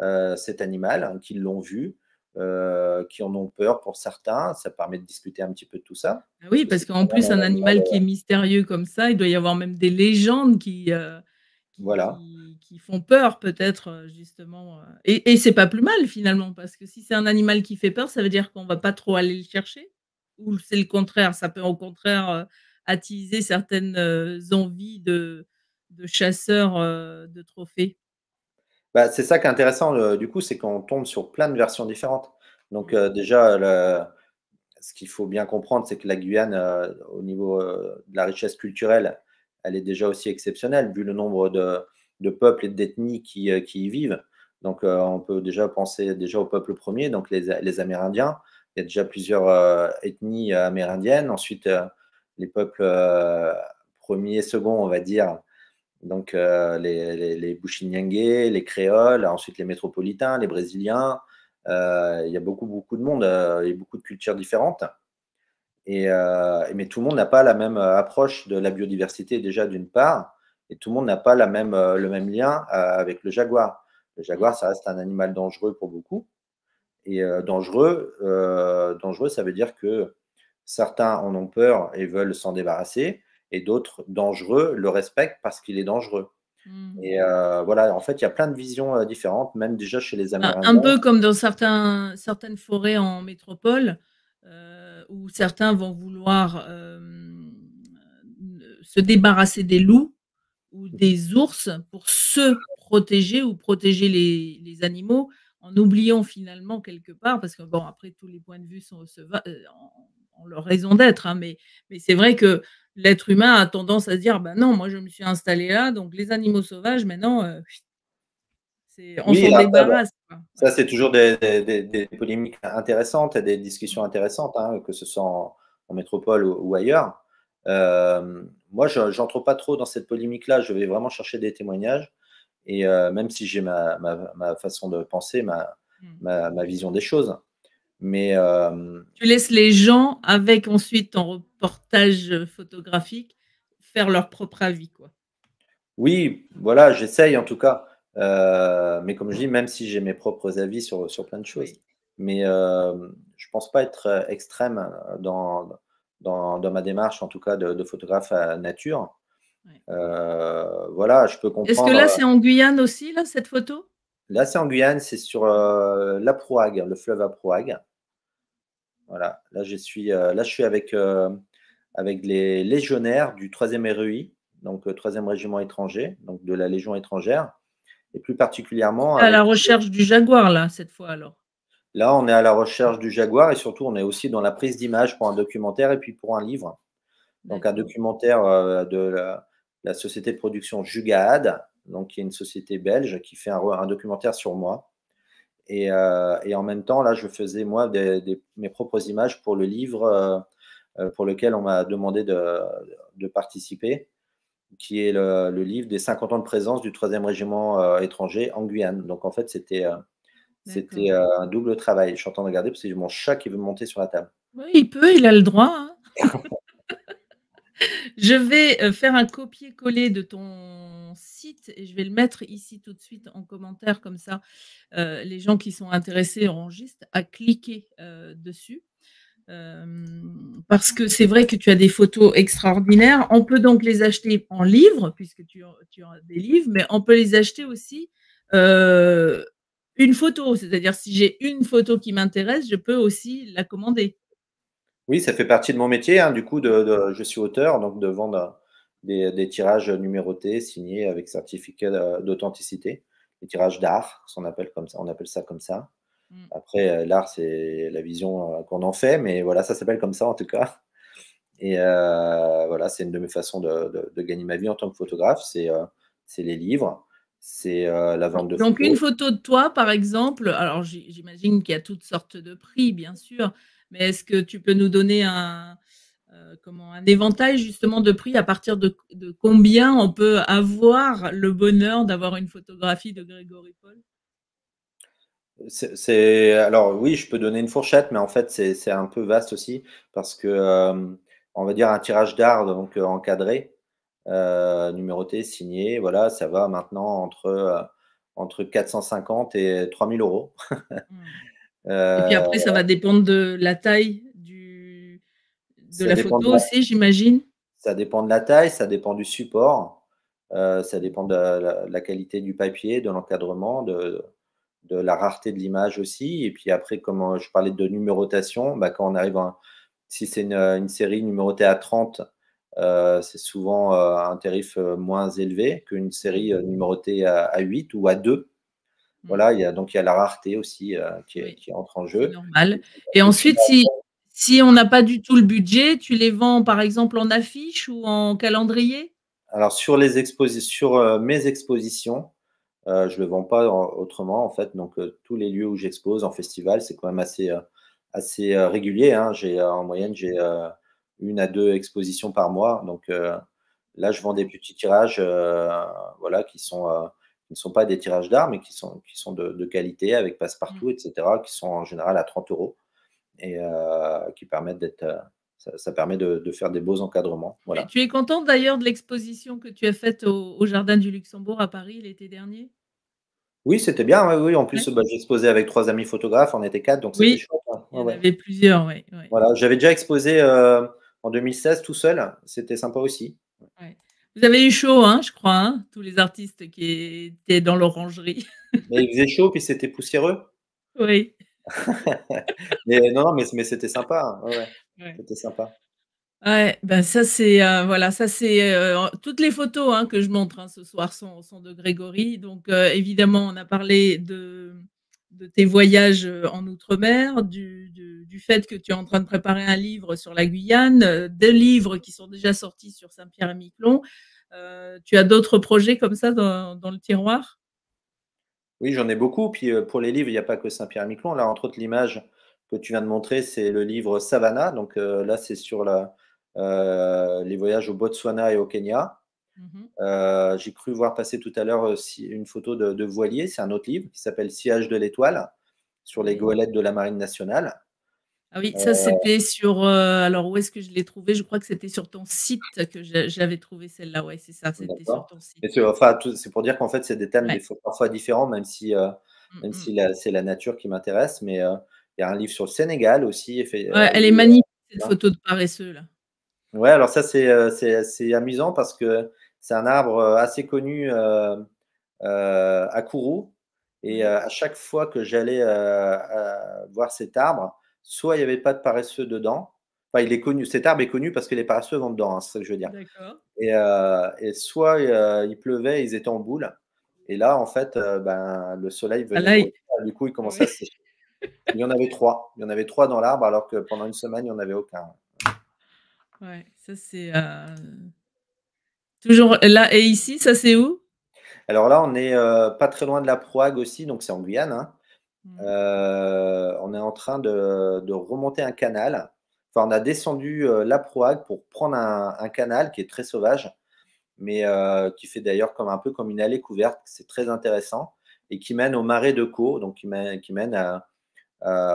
S2: euh, cet animal, hein, qui l'ont vu, euh, qui en ont peur pour certains. Ça permet de discuter un petit peu de tout ça. Ah
S1: oui, parce qu'en plus, un animal qui est mystérieux comme ça, il doit y avoir même des légendes qui,
S2: voilà qui font
S1: peur peut-être euh, justement. Euh, et, c'est pas plus mal finalement parce que si c'est un animal qui fait peur, ça veut dire qu'on va pas trop aller le chercher ou c'est le contraire. Ça peut au contraire euh, attiser certaines envies de, de chasseurs de trophées.
S2: Bah, c'est ça qui est intéressant du coup, c'est qu'on tombe sur plein de versions différentes. Donc mmh. déjà, le, ce qu'il faut bien comprendre, c'est que la Guyane, au niveau de la richesse culturelle, elle est déjà aussi exceptionnelle, vu le nombre de, de peuples et d'ethnies qui, euh, y vivent. Donc, euh, on peut déjà penser déjà au peuple premier, donc les, Amérindiens. Il y a déjà plusieurs euh, ethnies amérindiennes. Ensuite, les peuples premiers, second on va dire, donc les, les, les les Créoles, ensuite les métropolitains, les Brésiliens. il y a beaucoup, beaucoup de monde et beaucoup de cultures différentes. Et, mais tout le monde n'a pas la même approche de la biodiversité déjà d'une part, et tout le monde n'a pas la même, euh, le même lien euh, avec le jaguar. Le jaguar, ça reste un animal dangereux pour beaucoup. Et euh, dangereux, dangereux, ça veut dire que certains en ont peur et veulent s'en débarrasser, et d'autres dangereux le respectent parce qu'il est dangereux. Mmh. Et voilà, en fait, il y a plein de visions différentes, même déjà chez les Amérindiens. Un peu
S1: comme dans certains, certaines forêts en métropole, où certains vont vouloir se débarrasser des loups ou des ours pour se protéger ou protéger les, animaux en oubliant finalement quelque part, parce que bon, après tous les points de vue sont euh, en, leur raison d'être, hein, mais, mais c'est vrai que l'être humain a tendance à se dire ben non, moi je me suis installé là, donc les animaux sauvages maintenant, euh,
S2: c'est on s'en débarrasse. Ça, c'est toujours des, polémiques intéressantes, et des discussions intéressantes, hein, que ce soit en, métropole ou ailleurs. Euh, moi, je n'entre pas trop dans cette polémique-là. Je vais vraiment chercher des témoignages. Et euh, même si j'ai ma, façon de penser, ma, hmm. vision des choses. Mais, euh,
S1: tu laisses les gens, avec ensuite ton reportage photographique, faire leur propre avis. Quoi.
S2: Oui, voilà, j'essaye en tout cas. mais comme je dis, même si j'ai mes propres avis sur, sur plein de choses. Mais je ne pense pas être extrême dans, dans, ma démarche, en tout cas, de, photographe à nature. Euh, voilà, je peux comprendre. Est-ce que là, euh, c'est
S1: en Guyane aussi, là, cette photo
S2: Là, c'est en Guyane, c'est sur euh, la Proague, le fleuve à Proague. Voilà, là, je suis, là, je suis avec, avec les légionnaires du 3e RUI, e donc 3e régiment étranger, donc de la Légion étrangère, et plus particulièrement. À la
S1: recherche du Jaguar, là, cette fois, alors
S2: Là, on est à la recherche du Jaguar et surtout, on est aussi dans la prise d'images pour un documentaire et puis pour un livre. Donc, un documentaire euh, de la, société de production Jugaad, donc qui est une société belge qui fait un, documentaire sur moi. Euh, et, en même temps, là, je faisais moi mes propres images pour le livre euh, pour lequel on m'a demandé de, participer, qui est le, livre des 50 ans de présence du 3e régiment étranger en Guyane. Donc en fait, c'était c'était euh, un double travail. Je suis en train de regarder parce que j'ai mon chat qui veut monter sur la table.
S1: Oui, il peut, il a le droit. Hein.
S2: je vais euh, faire un
S1: copier-coller de ton site et je vais le mettre ici tout de suite en commentaire, comme ça euh, les gens qui sont intéressés auront juste à cliquer dessus. parce que c'est vrai que tu as des photos extraordinaires. On peut donc les acheter en livre, puisque tu, tu as des livres, mais on peut les acheter aussi une photo. C'est-à-dire, si j'ai une photo qui m'intéresse, je peux aussi la commander.
S2: Oui, ça fait partie de mon métier. Hein, du coup, je suis auteur, donc de vendre euh, des, tirages numérotés, signés avec certificat d'authenticité. Des tirages d'art, on appelle, comme ça, on appelle ça comme ça. Mm. Après, euh, l'art, c'est la vision euh, qu'on en fait, mais voilà, ça s'appelle comme ça en tout cas. Et voilà, c'est une de mes façons de, gagner ma vie en tant que photographe, c'est les livres c'est euh, la vente de Donc, une
S1: photo de toi, par exemple, alors j'imagine qu'il y a toutes sortes de prix, bien sûr, mais est-ce que tu peux nous donner un, euh, comment, un éventail justement de prix à partir de, combien on peut avoir le bonheur d'avoir une photographie de Grégory Paul
S2: c'est alors oui, je peux donner une fourchette, mais en fait c'est un peu vaste aussi parce que euh, on va dire un tirage d'art donc encadré, euh, numéroté, signé. Voilà, ça va maintenant entre, euh, entre 450 et 3000 euros. et puis après, ça va euh,
S1: dépendre de la taille du,
S2: de la photo aussi, j'imagine. Ça dépend de la taille, ça dépend du support, ça dépend de la, qualité du papier, de l'encadrement, de, de, la rareté de l'image aussi. Et puis après, comme je parlais de numérotation, bah, quand on arrive à, si c'est une, une série numérotée à 30, euh, c'est souvent euh, un tarif euh, moins élevé qu'une série numérotée à, 8 ou à 2. Mmh. Voilà, il y a, donc il y a la rareté aussi qui, entre en jeu. Normal. Et ensuite, si,
S1: si on n'a pas du tout le budget, tu les vends par exemple en affiche ou en calendrier
S2: Alors sur, les sur mes expositions, je ne le vends pas autrement en fait. Donc tous les lieux où j'expose en festival, c'est quand même assez, assez régulier. Hein. J'ai, en moyenne, j'ai une à deux expositions par mois. Donc euh, là, je vends des petits tirages euh, voilà, qui sont euh, ne sont pas des tirages d'art, mais qui sont, qui sont de, qualité, avec passe-partout, mmh. etc., qui sont en général à 30 euros et qui permettent d'être. Ça, permet de, faire des beaux encadrements.
S1: tu es contente d'ailleurs de l'exposition que tu as faite au, Jardin du Luxembourg à Paris l'été dernier
S2: Oui, c'était bien. Oui, En plus, bah, j'exposais avec trois amis photographes, on était quatre, donc c'était oui. chouette. Hein. il y en avait plusieurs, Voilà, j'avais déjà exposé en 2016 tout seul. C'était sympa aussi.
S1: Vous avez eu chaud, hein, je crois, hein, tous les artistes qui étaient dans l'orangerie.
S2: mais il faisait chaud, puis c'était poussiéreux.
S1: Oui.
S2: mais non, mais, mais c'était sympa. Hein, c'était sympa.
S1: Ouais, ben ça c'est euh, voilà, ça c'est euh, toutes les photos hein, que je montre ce soir sont, de Grégory. Donc euh, évidemment, on a parlé de, tes voyages en outre-mer, du fait que tu es en train de préparer un livre sur la Guyane, euh, des livres qui sont déjà sortis sur Saint-Pierre et Miquelon. Euh, tu as d'autres projets comme ça dans, le tiroir
S2: Oui, j'en ai beaucoup. Puis euh, pour les livres, il n'y a pas que Saint-Pierre et Miquelon. Là, entre autres, l'image que tu viens de montrer, c'est le livre Savannah. Donc là, c'est sur les voyages au Botswana et au Kenya. Mhm. J'ai cru voir passer tout à l'heure une photo de, de Voilier. C'est un autre livre qui s'appelle Sillage de l'étoile sur les goélettes de la Marine nationale.
S1: Ah oui, ça euh, c'était sur. Euh, alors où est-ce que je l'ai trouvé Je crois que c'était sur ton site que j'avais trouvé celle-là. Oui, c'est ça, c'était sur ton
S2: site. C'est pour dire qu'en fait, c'est des thèmes parfois différents, même si, euh, mmh, mmh. si c'est la nature qui m'intéresse. Mais il y a un livre sur le Sénégal aussi. elle est magnifique,
S1: cette photo de paresseux là.
S2: Ouais, alors ça c'est amusant parce que c'est un arbre assez connu à Kourou. Et mmh. à chaque fois que j'allais voir cet arbre, soit il n'y avait pas de paresseux dedans. Enfin, il est connu, cet arbre est connu parce que les paresseux vont dedans, hein, c'est ce que je veux dire. Euh, et, soit euh, il pleuvait, ils étaient en boule. Et là, en fait, euh, ben, le soleil ah, venait. Ah, du coup, il commençait à sécher. Il y en avait trois. Il y en avait trois dans l'arbre, alors que pendant une semaine, il n'y en avait aucun.
S1: Ouais, ça c'est. Toujours là et ici, ça c'est où
S2: Alors là, on est pas très loin de la Proague aussi, donc c'est en Guyane. Hein. Mmh. Euh, on est en train de, remonter un canal. Enfin, on a descendu euh, la Proague pour prendre un, canal qui est très sauvage, mais euh, qui fait d'ailleurs comme un peu comme une allée couverte. C'est très intéressant et qui mène aux marais de Caux, donc qui mène, qui mène à,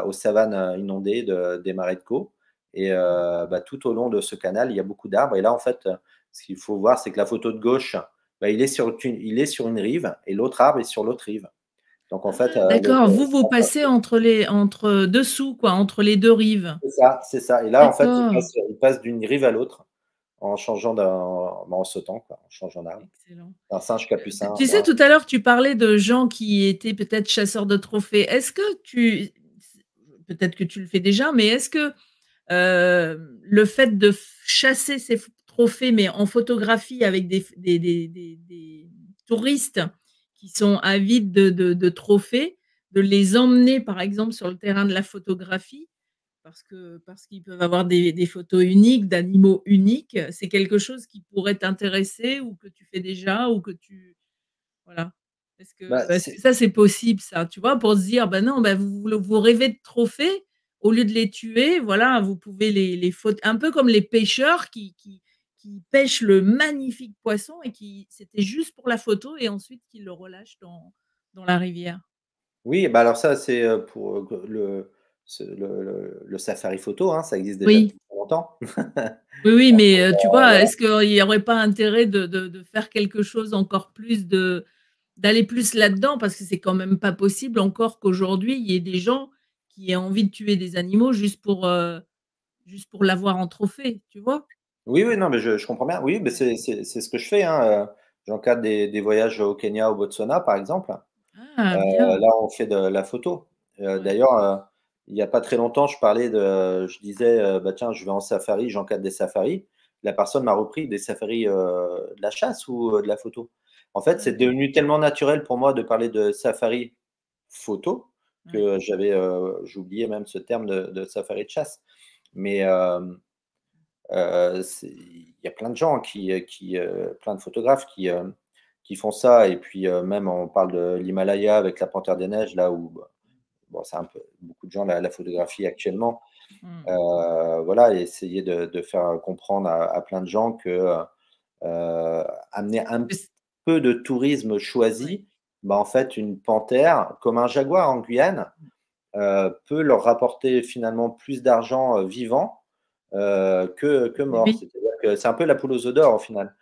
S2: aux savanes inondées de, des marais de Caux. Et mmh. bah, tout au long de ce canal, il y a beaucoup d'arbres. Et là, en fait, ce qu'il faut voir, c'est que la photo de gauche, bah, il, est sur, il est sur une rive et l'autre arbre est sur l'autre rive. Donc en fait. Euh, D'accord, vous vous passez
S1: entre les entre dessous quoi, entre les deux rives.
S2: C'est ça, c'est ça. Et là en fait, il passe, d'une rive à l'autre en changeant d'un bah, en sautant en changeant d'arme. Un singe capucin. Tu sais, tout
S1: à l'heure tu parlais de gens qui étaient peut-être chasseurs de trophées. Est-ce que tu peut-être que tu le fais déjà, mais est-ce que euh, le fait de chasser ces trophées, mais en photographie avec des, des, des touristes, qui sont avides de, trophées, de les emmener, par exemple, sur le terrain de la photographie, parce qu'ils parce qu'ils peuvent avoir des, photos uniques, d'animaux uniques. C'est quelque chose qui pourrait t'intéresser ou que tu fais déjà ou que tu... Voilà. Parce que, bah, que ça, c'est possible, ça, tu vois, pour se dire, ben non, ben vous, vous rêvez de trophées, au lieu de les tuer, voilà, vous pouvez les, les un peu comme les pêcheurs qui, qui pêche le magnifique poisson et qui c'était juste pour la photo et ensuite qu'il le relâche dans, la rivière.
S2: Oui, bah alors ça c'est euh, pour euh, le, le, safari photo, hein, ça existe déjà depuis longtemps.
S1: oui, oui, mais euh, tu vois, est-ce qu'il n'y aurait pas intérêt de, faire quelque chose encore plus, de d'aller plus là-dedans parce que c'est quand même pas possible encore qu'aujourd'hui il y ait des gens qui aient envie de tuer des animaux juste pour juste pour l'avoir en trophée, tu vois
S2: oui, oui, non, mais je, comprends bien. Oui, mais c'est ce que je fais, hein, euh, j'encadre des voyages au Kenya, au Botswana, par exemple.
S1: Ah, euh, là,
S2: on fait de la photo. Euh, d'ailleurs, il n'y a pas très longtemps, je parlais de je disais, «Bah, tiens, je vais en safari, j'encadre des safaris». La personne m'a repris: «Des safaris, de la chasse ou, de la photo?» en fait, ah, c'est devenu tellement naturel pour moi de parler de safari photo que j'avais, j'oubliais même ce terme de safari de chasse, mais euh, il y a plein de gens qui, euh, qui euh, plein de photographes qui, qui font ça. Et puis même on parle de l'Himalaya avec la Panthère des Neiges, là où bah, bon, c'est un peu beaucoup de gens la, la photographie actuellement. Mmh. Euh, voilà, essayer de, faire comprendre à, plein de gens que amener un peu de tourisme choisi, bah, en fait, une panthère, comme un jaguar en Guyane, mmh. peut leur rapporter finalement plus d'argent vivant euh, que, que mort. C'est un peu la poule aux œufs d'or, au final.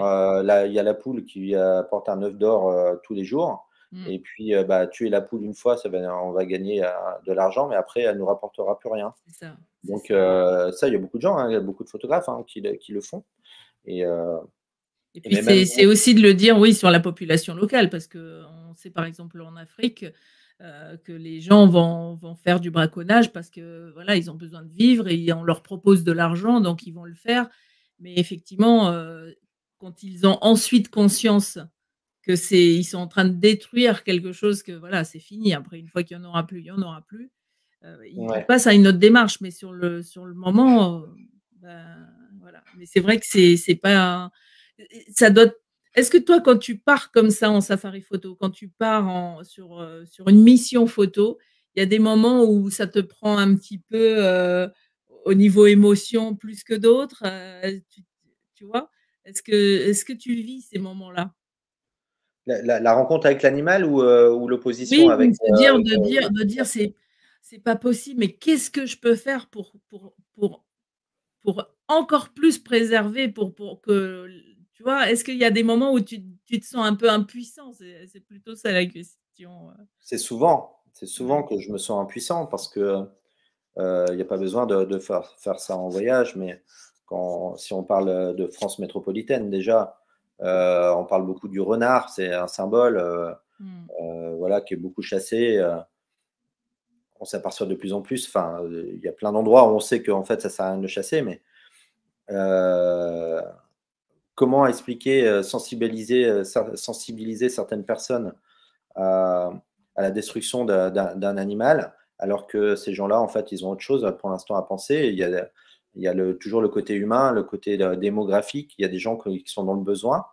S2: Euh, il y a la poule qui apporte euh, un œuf d'or tous les jours. Mm. Et puis, bah, tuer la poule une fois, ça on va gagner de l'argent, mais après, elle ne nous rapportera plus rien. Donc, ça, il y a beaucoup de gens, hein, il y a beaucoup de photographes hein, qui, qui, le font. Et. Et puis c'est aussi
S1: de le dire, oui, sur la population locale, parce qu'on sait par exemple en Afrique, euh, que les gens vont, vont, faire du braconnage parce que voilà, ils ont besoin de vivre et on leur propose de l'argent, donc ils vont le faire. Mais effectivement, euh, quand ils ont ensuite conscience que c'est, ils sont en train de détruire quelque chose, que voilà, c'est fini. Après, une fois qu'il n'y en aura plus, il n'y en aura plus. Euh, ils passent à une autre démarche, mais sur le, sur le moment, euh, ben, voilà. Mais c'est vrai que c'est, c'est pas, ça doit est-ce que toi, quand tu pars comme ça en safari photo, quand tu pars sur, euh, sur une mission photo, il y a des moments où ça te prend un petit peu euh, au niveau émotion plus que d'autres euh, tu, vois Est-ce que, est que tu vis ces moments-là
S2: la, rencontre avec l'animal ou, l'opposition avec dire, de
S1: dire, c'est c'est pas possible, mais qu'est-ce que je peux faire pour, pour, pour, pour encore plus préserver, pour, pour que est-ce qu'il y a des moments où tu, tu te sens un peu impuissant C'est plutôt ça la question.
S2: Euh. C'est souvent. C'est souvent que je me sens impuissant parce que euh, il n'y a pas besoin de, de faire, faire, ça en voyage, mais quand, si on parle de France métropolitaine, déjà, euh, on parle beaucoup du renard, c'est un symbole mmh. voilà, qui est beaucoup chassé. on s'aperçoit de plus en plus, enfin, il y a plein d'endroits où on sait qu'en fait, ça sert à rien de chasser, mais comment expliquer, euh, euh, sensibiliser, certaines personnes à, la destruction d'un animal, alors que ces gens-là, en fait, ils ont autre chose pour l'instant à penser. Il y a, toujours le côté humain, le côté euh, démographique, il y a des gens qui sont dans le besoin,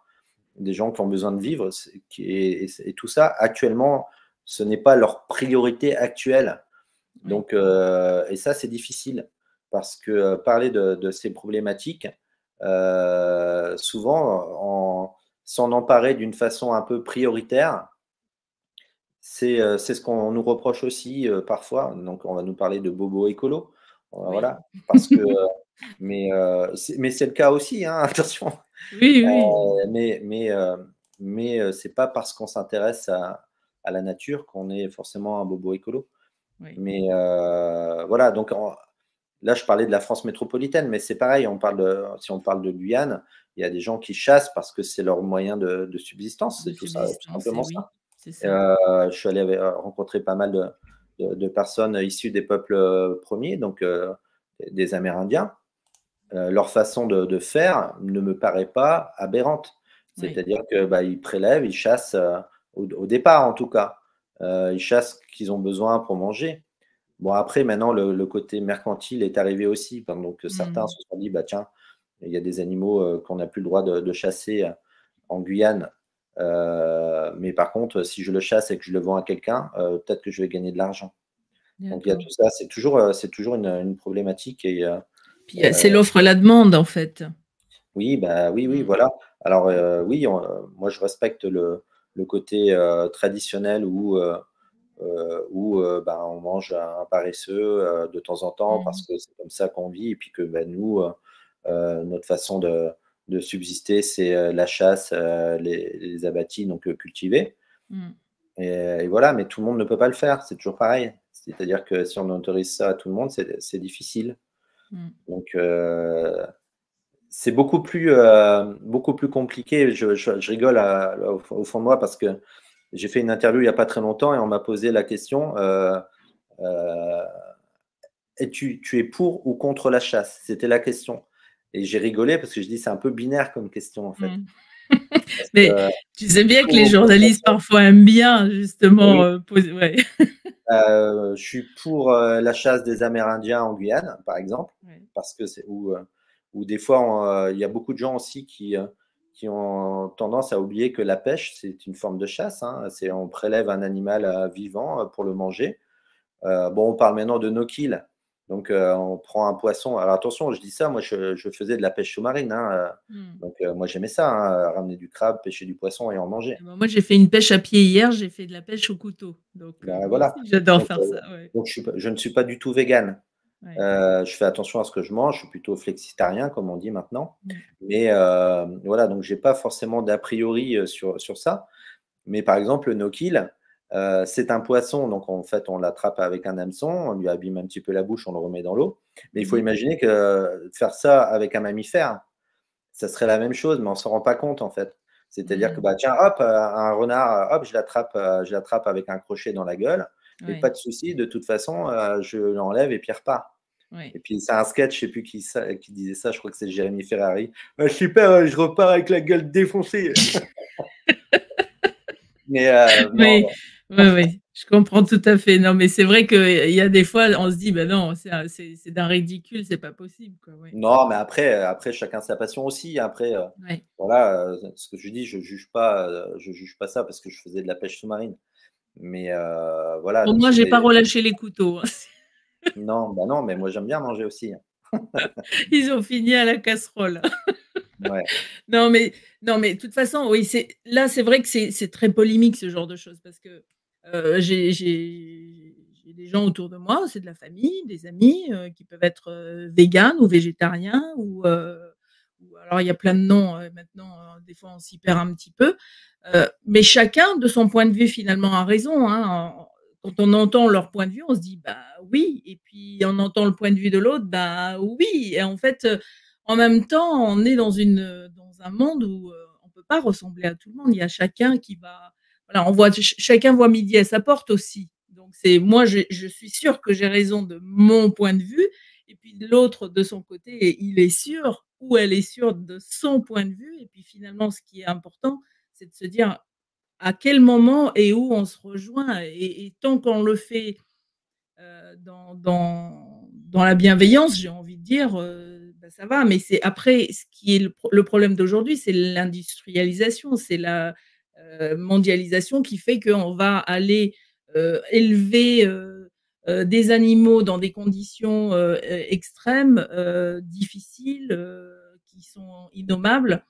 S2: des gens qui ont besoin de vivre, et, tout ça, actuellement, ce n'est pas leur priorité actuelle. Donc, et ça, c'est difficile, parce que parler de, ces problématiques, euh, souvent, euh, en s'en emparer d'une façon un peu prioritaire, c'est euh, ce qu'on nous reproche aussi euh, parfois. Donc, on va nous parler de bobo écolo. Voilà. Parce que, mais c'est le cas aussi, hein, attention. Oui, oui. mais mais, mais c'est pas parce qu'on s'intéresse à, la nature qu'on est forcément un bobo écolo. Mais voilà, donc là, je parlais de la France métropolitaine, mais c'est pareil, on parle si on parle de Guyane, il y a des gens qui chassent parce que c'est leur moyen de, subsistance, c'est tout ça, simplement ça. Euh, je suis allé euh, rencontrer pas mal de, personnes euh, issues des peuples premiers, donc des Amérindiens. leur façon de, faire ne me paraît pas aberrante. C'est-à-dire qu'ils bah, prélèvent, ils chassent au, départ en tout cas. ils chassent ce qu'ils ont besoin pour manger. Bon, après, maintenant, le, côté mercantile est arrivé aussi. Donc, mmh. certains se sont dit, bah, tiens, il y a des animaux euh, qu'on n'a plus le droit de, chasser euh, en Guyane. Euh, mais par contre, si je le chasse et que je le vends à quelqu'un, peut-être que je vais gagner de l'argent. Donc il y a tout ça. C'est toujours, c'est toujours une, problématique. Et, c'est
S1: l'offre la demande, en fait.
S2: Oui, bah oui, oui, mm. voilà. Alors oui, moi je respecte le, le côté traditionnel où, bah, on mange un paresseux de temps en temps mm. parce que c'est comme ça qu'on vit et puis que ben nous, euh, notre façon de, subsister, c'est euh, la chasse, euh, les, abattis, donc cultivés. Mm. Et, voilà, mais tout le monde ne peut pas le faire, c'est toujours pareil. C'est-à-dire que si on autorise ça à tout le monde, c'est difficile. Mm. Donc, c'est beaucoup, plus beaucoup plus compliqué. Je, rigole au, fond de moi parce que j'ai fait une interview il n'y a pas très longtemps et on m'a posé la question tu, tu es pour ou contre la chasse C'était la question. Et j'ai rigolé parce que je dis c'est un peu binaire comme question en fait. Mm. Mais tu sais bien que les journalistes
S1: parfois aiment bien
S2: justement euh, poser. Euh, je suis pour euh, la chasse des Amérindiens en Guyane, par exemple, parce que c'est où, où, des fois il y a beaucoup de gens aussi qui, qui ont tendance à oublier que la pêche c'est une forme de chasse. Hein. C'est on prélève un animal vivant pour le manger. bon, on parle maintenant de no kill. Donc, euh, on prend un poisson. Alors, attention, je dis ça, moi, je, faisais de la pêche sous-marine. Hein, euh. hmm. Donc, euh, moi, j'aimais ça, hein, ramener du crabe, pêcher du poisson et en manger. Ah,
S1: bah, moi, j'ai fait une pêche à pied hier, j'ai fait de la pêche au couteau. Donc,
S2: J'adore faire ça. Donc, je, ne suis pas du tout vegan. je fais attention à ce que je mange, je suis plutôt flexitarien, comme on dit maintenant. Hmm. Mais voilà, donc, j'ai pas forcément d'a priori sur, sur ça. Mais par exemple, le no-kill, euh, c'est un poisson, donc en fait, on l'attrape avec un hameçon, on lui abîme un petit peu la bouche, on le remet dans l'eau. Mais il faut mhm. imaginer que faire ça avec un mammifère, ça serait la même chose, mais on ne s'en rend pas compte en fait. C'est-à-dire que mhm. bah, tiens, hop, euh, un renard, euh, hop, je l'attrape, je l'attrape avec un crochet dans la gueule, mais pas de souci, de toute façon, je l'enlève et puis pas Et puis c'est un sketch, je sais plus qui, disait ça, je crois que c'est Jérémy Ferrari. Ah, super, je repars avec la gueule défoncée. mais
S1: oui, oui, je comprends tout à fait. Non, mais c'est vrai qu'il euh, y a des fois, on se dit, ben non, c'est d'un ridicule, c'est pas possible.
S2: Non, mais après, euh, après, chacun sa passion aussi. Après, euh, voilà, ce que je dis, je juge pas, je juge pas ça parce que je faisais de la pêche sous-marine. Mais voilà. Pour moi, j'ai pas relâché les couteaux. Hein. non, ben non, mais moi j'aime bien manger aussi. Hein. Ils ont fini à la casserole. Hein.
S1: non, mais non, mais de toute façon, oui, c'est là, c'est vrai que c'est très polémique ce genre de choses parce que euh, j'ai des gens autour de moi, c'est de la famille, des amis euh, qui peuvent être euh, véganes ou végétariens ou alors il y a plein de noms maintenant, des fois on s'y perd un petit peu, mais chacun de son point de vue finalement a raison. Hein. quand on entend leur point de vue, on se dit bah oui, et puis on entend le point de vue de l'autre, bah oui, et en fait en même temps on est dans une dans un monde où on peut pas ressembler à tout le monde. Il y a chacun qui va on voit, chacun voit midi à sa porte aussi. Donc c'est moi, je, suis sûre que j'ai raison de mon point de vue, et puis l'autre de son côté, il est sûr ou elle est sûre de son point de vue. Et puis finalement, ce qui est important, c'est de se dire à quel moment et où on se rejoint. Et, tant qu'on le fait euh, dans, dans, la bienveillance, j'ai envie de dire, euh, ben, ça va. Mais c'est après, ce qui est le, le problème d'aujourd'hui, c'est l'industrialisation, c'est la euh, mondialisation qui fait qu'on va aller euh, élever euh, des animaux dans des conditions extrêmes, difficiles, qui sont innommables,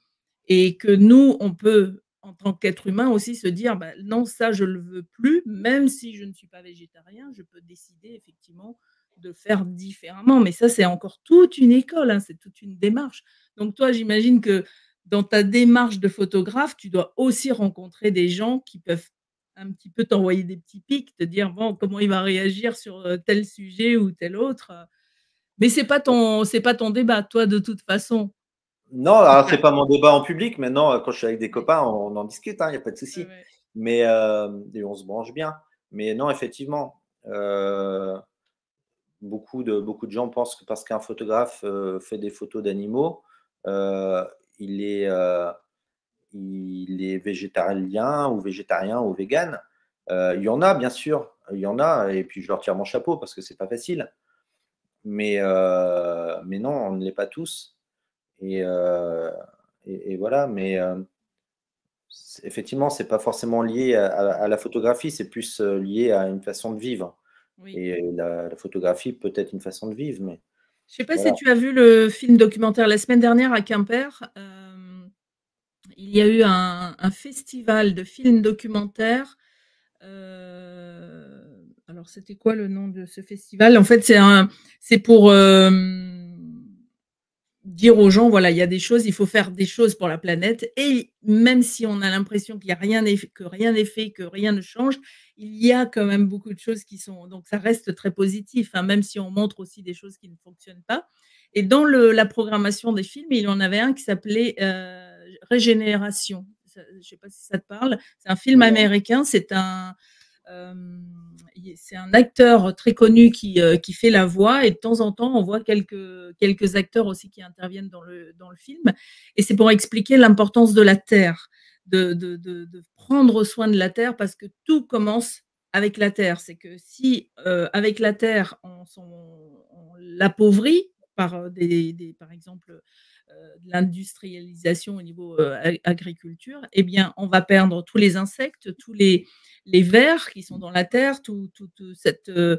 S1: et que nous, on peut, en tant qu'être humain, aussi se dire, bah, non, ça, je ne le veux plus, même si je ne suis pas végétarien, je peux décider effectivement de faire différemment. Mais ça, c'est encore toute une école, hein, c'est toute une démarche. Donc toi, j'imagine que dans ta démarche de photographe, tu dois aussi rencontrer des gens qui peuvent un petit peu t'envoyer des petits pics, te dire bon, comment il va réagir sur euh, tel sujet ou tel autre. Mais c'est pas pas ton débat, toi de toute façon.
S2: Non, ce n'est pas mon débat en public. Maintenant, quand je suis avec des copains, on en discute, il hein, n'y a pas de souci. Mais euh, on se branche bien. Mais non, effectivement, euh, beaucoup de beaucoup de gens pensent que parce qu'un photographe fait des photos d'animaux, il est, euh, il est végétarien ou végétarien ou vegan. Euh, il y en a, bien sûr, il y en a, et puis je leur tire mon chapeau parce que c'est pas facile. Mais, euh, mais non, on ne l'est pas tous. Et, et, voilà, mais effectivement, c'est pas forcément lié à, la photographie, c'est plus lié à une façon de vivre. Et la, la photographie peut être une façon de vivre, mais
S1: je ne sais pas si tu as vu le film documentaire la semaine dernière à Quimper. Euh, il y a eu un, festival de films documentaires. Euh, alors, c'était quoi le nom de ce festival En fait, c'est pour euh, dire aux gens, voilà, il y a des choses, il faut faire des choses pour la planète. Et même si on a l'impression qu'il y a rien que rien n'est fait, que rien ne change, il y a quand même beaucoup de choses qui sont. Donc ça reste très positif, hein, même si on montre aussi des choses qui ne fonctionnent pas. Et dans la programmation des films, il y en avait un qui s'appelait euh, Régénération. je ne sais pas si ça te parle. C'est un film américain. C'est un euh, c'est un acteur très connu qui, euh, qui, fait la voix et de temps en temps on voit quelques, quelques acteurs aussi qui interviennent dans le, dans le film et c'est pour expliquer l'importance de la terre, de, de, de, prendre soin de la terre parce que tout commence avec la terre. C'est que si euh, avec la terre on, on l'appauvrit par, des, par exemple euh, de l'industrialisation au niveau euh, agriculture, eh bien, on va perdre tous les insectes, tous les, les vers qui sont dans la terre, toute tout, cette euh,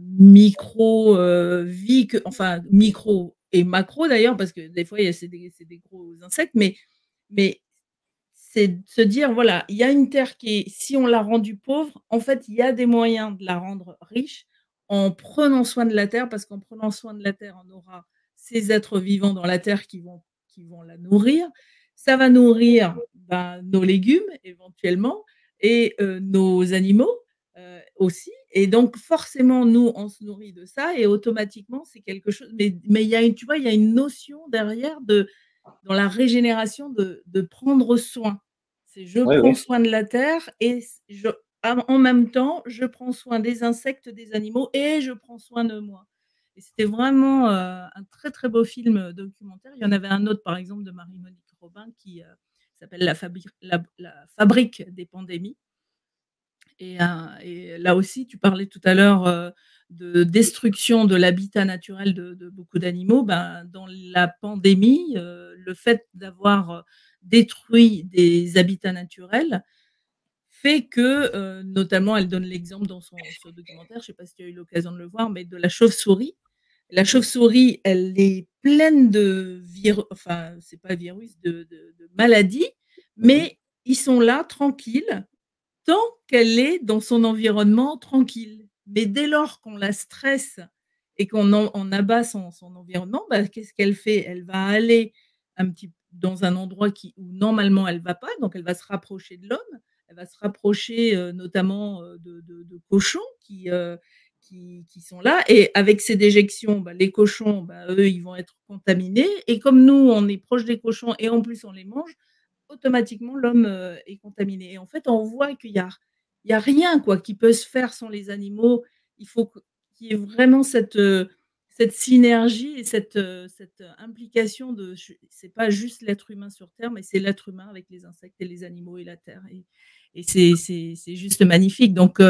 S1: micro-vie, enfin, micro et macro d'ailleurs, parce que des fois, c'est des, gros insectes, mais, mais c'est de se dire, voilà, il y a une terre qui si on l'a rendue pauvre, en fait, il y a des moyens de la rendre riche en prenant soin de la terre, parce qu'en prenant soin de la terre, on aura ces êtres vivants dans la terre qui vont, qui vont la nourrir. Ça va nourrir ben, nos légumes éventuellement et euh, nos animaux euh, aussi. Et donc forcément, nous, on se nourrit de ça et automatiquement, c'est quelque chose. Mais il y a une, tu vois, il y a une notion derrière de dans la régénération de, de prendre soin. C'est je prends soin de la terre et je, en même temps, je prends soin des insectes, des animaux et je prends soin de moi c'était vraiment euh, un très très beau film euh, documentaire. Il y en avait un autre, par exemple, de Marie-Monique Robin qui euh, s'appelle la, fabrique des pandémies. Et, là aussi, tu parlais tout à l'heure de destruction de l'habitat naturel de, beaucoup d'animaux, ben, dans la pandémie, le fait d'avoir détruit des habitats naturels fait que, notamment, elle donne l'exemple dans son, son, documentaire, je ne sais pas si tu as eu l'occasion de le voir, mais de la chauve-souris la chauve-souris, elle est pleine de virus, enfin, c'est pas virus, de, de, maladies, mmh mais ils sont là tranquilles tant qu'elle est dans son environnement tranquille. Mais dès lors qu'on la stresse et qu'on en, abat son, environnement, bah, qu'est-ce qu'elle fait Elle va aller un petit dans un endroit qui, où normalement elle va pas, donc elle va se rapprocher de l'homme, elle va se rapprocher euh, notamment euh, de, cochons qui, euh, qui, sont là. Et avec ces déjections, bah, les cochons, bah, eux, ils vont être contaminés. Et comme nous, on est proche des cochons et en plus on les mange, automatiquement l'homme euh, est contaminé. Et en fait, on voit qu'il n'y a, y a rien quoi, qui peut se faire sans les animaux. Il faut qu'il y ait vraiment cette, euh, cette synergie et cette, euh, cette implication de. C'est pas juste l'être humain sur Terre, mais c'est l'être humain avec les insectes et les animaux et la Terre. Et, et c'est juste magnifique. Donc,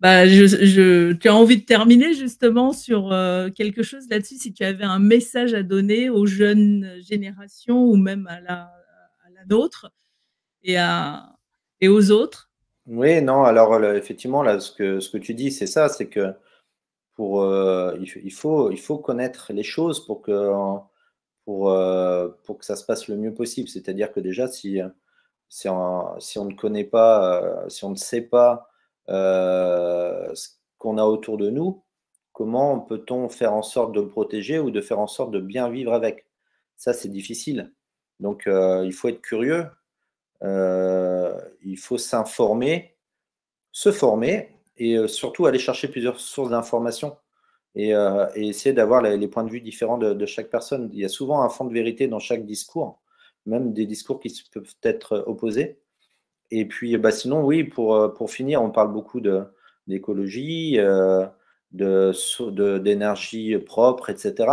S1: bah, je, je, tu as envie de terminer justement sur euh, quelque chose là-dessus, si tu avais un message à donner aux jeunes générations ou même à la, à
S2: la nôtre et, à, et aux autres. Oui, non, alors effectivement, là, ce que, ce que tu dis, c'est ça, c'est que pour, euh, il, faut, il faut connaître les choses pour que, pour, euh, pour que ça se passe le mieux possible. C'est-à-dire que déjà, si, si on ne connaît pas, si on ne sait pas, euh, ce qu'on a autour de nous, comment peut-on faire en sorte de le protéger ou de faire en sorte de bien vivre avec Ça, c'est difficile. Donc, euh, il faut être curieux, euh, il faut s'informer, se former et surtout aller chercher plusieurs sources d'informations et, essayer d'avoir les, points de vue différents de, chaque personne. Il y a souvent un fond de vérité dans chaque discours, même des discours qui peuvent être opposés. Et puis, bah, sinon, oui, pour, euh, pour finir, on parle beaucoup d'écologie, euh, d'énergie propre, etc.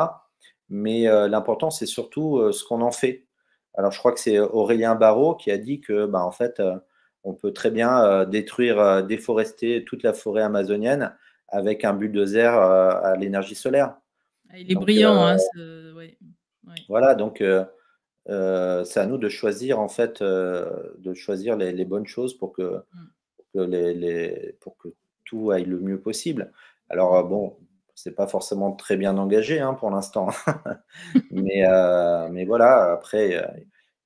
S2: Mais euh, l'important, c'est surtout euh, ce qu'on en fait. Alors, je crois que c'est Aurélien Barraud qui a dit que, bah, en fait, on peut très bien détruire, déforester toute la forêt amazonienne avec un bulldozer à l'énergie solaire. Ah, il est brillant, hein, Voilà, donc euh, c'est à nous de choisir en fait, euh, de choisir les, bonnes choses pour que, mmh. pour que, les, pour que tout aille le mieux possible. Alors euh, bon, c'est pas forcément très bien engagé hein, pour l'instant, mais, mais voilà. Après,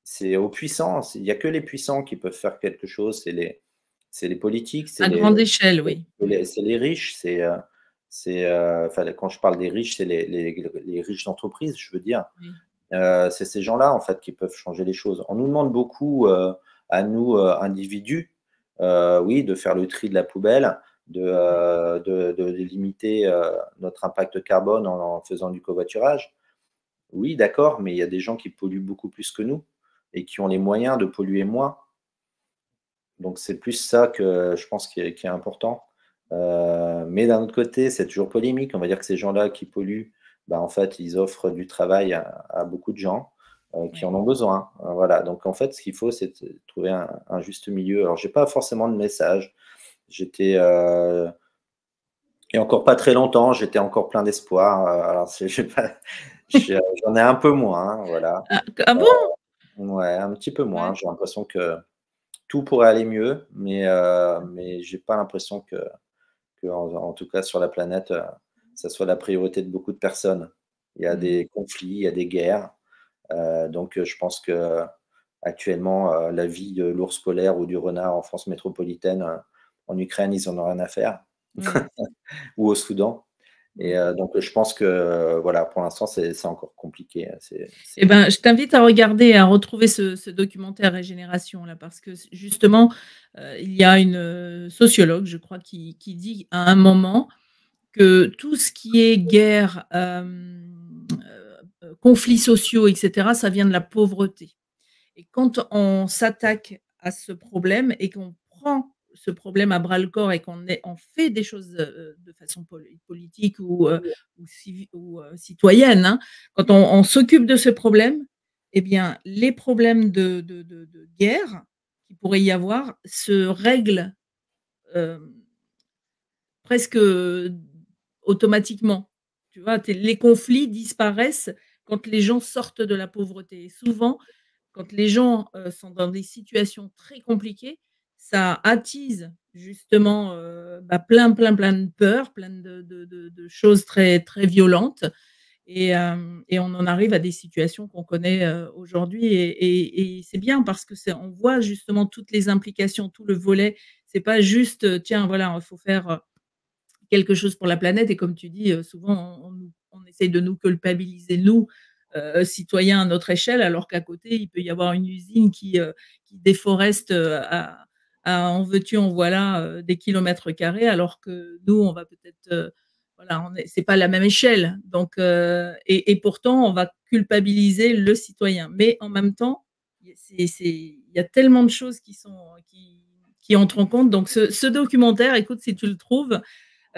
S2: c'est aux puissants. Il n'y a que les puissants qui peuvent faire quelque chose. C'est les, c'est les politiques. À grande
S1: échelle, oui.
S2: C'est les, riches. C'est c'est quand je parle des riches, c'est les, les, les, riches d'entreprise, je veux dire. Oui. Euh, c'est ces gens-là, en fait, qui peuvent changer les choses. On nous demande beaucoup, euh, à nous, euh, individus, oui, de faire le tri de la poubelle, de, de, limiter notre impact carbone en, faisant du covoiturage. Oui, d'accord, mais il y a des gens qui polluent beaucoup plus que nous et qui ont les moyens de polluer moins. Donc c'est plus ça que je pense qui est, important. mais d'un autre côté, c'est toujours polémique. On va dire que ces gens-là qui polluent bah, en fait, ils offrent du travail à, beaucoup de gens euh, qui en ont besoin. Hein, voilà. Donc, en fait, ce qu'il faut, c'est trouver un, juste milieu. Alors, je n'ai pas forcément de message. J'étais euh, et encore pas très longtemps, j'étais encore plein d'espoir. Euh, alors, j'en ai, un peu moins, hein, voilà. Ah, ah bon Ouais, un petit peu moins. J'ai l'impression que tout pourrait aller mieux, mais, je mais j'ai pas l'impression que, en, tout cas, sur la planète, ça soit la priorité de beaucoup de personnes. Il y a mm. des conflits, il y a des guerres. Euh, donc, euh, je pense que euh, actuellement, la vie de l'ours polaire ou du renard en France métropolitaine, en Ukraine, ils en ont rien à faire, mm. ou au Soudan. Et donc, je pense que voilà, pour l'instant, c'est encore compliqué. Hein, eh ben,
S1: je t'invite à regarder, à retrouver ce, documentaire Régénération, là, parce que justement, il y a une sociologue, je crois, qui, qui dit à un moment tout ce qui est guerre, euh, euh, conflits sociaux, etc., ça vient de la pauvreté. Et quand on s'attaque à ce problème et qu'on prend ce problème à bras le corps et qu'on fait des choses euh, de façon politique ou, citoyenne, hein, quand on, s'occupe de ce problème, eh bien, les problèmes de, guerre qui pourraient y avoir se règlent presque automatiquement. Tu vois, les conflits disparaissent quand les gens sortent de la pauvreté. souvent, quand les gens euh, sont dans des situations très compliquées, ça attise justement euh, bah, plein, plein, plein de peurs, plein de, choses très, très violentes. Euh, et, on en arrive à des situations qu'on connaît aujourd'hui. Et, c'est bien parce que on voit justement toutes les implications, tout le volet. C'est pas juste, tiens, voilà, il faut faire quelque chose pour la planète. Et comme tu dis, euh, souvent, on, on essaye de nous culpabiliser, nous, euh, citoyens à notre échelle, alors qu'à côté, il peut y avoir une usine qui, euh, déforeste en veux-tu, en voilà, des kilomètres carrés, alors que nous, on va peut-être. voilà voilà, c'est pas la même échelle. Donc, et, pourtant, on va culpabiliser le citoyen. Mais en même temps, il y a tellement de choses qui, sont, qui, entrent en compte. Donc, ce, ce documentaire, écoute, si tu le trouves,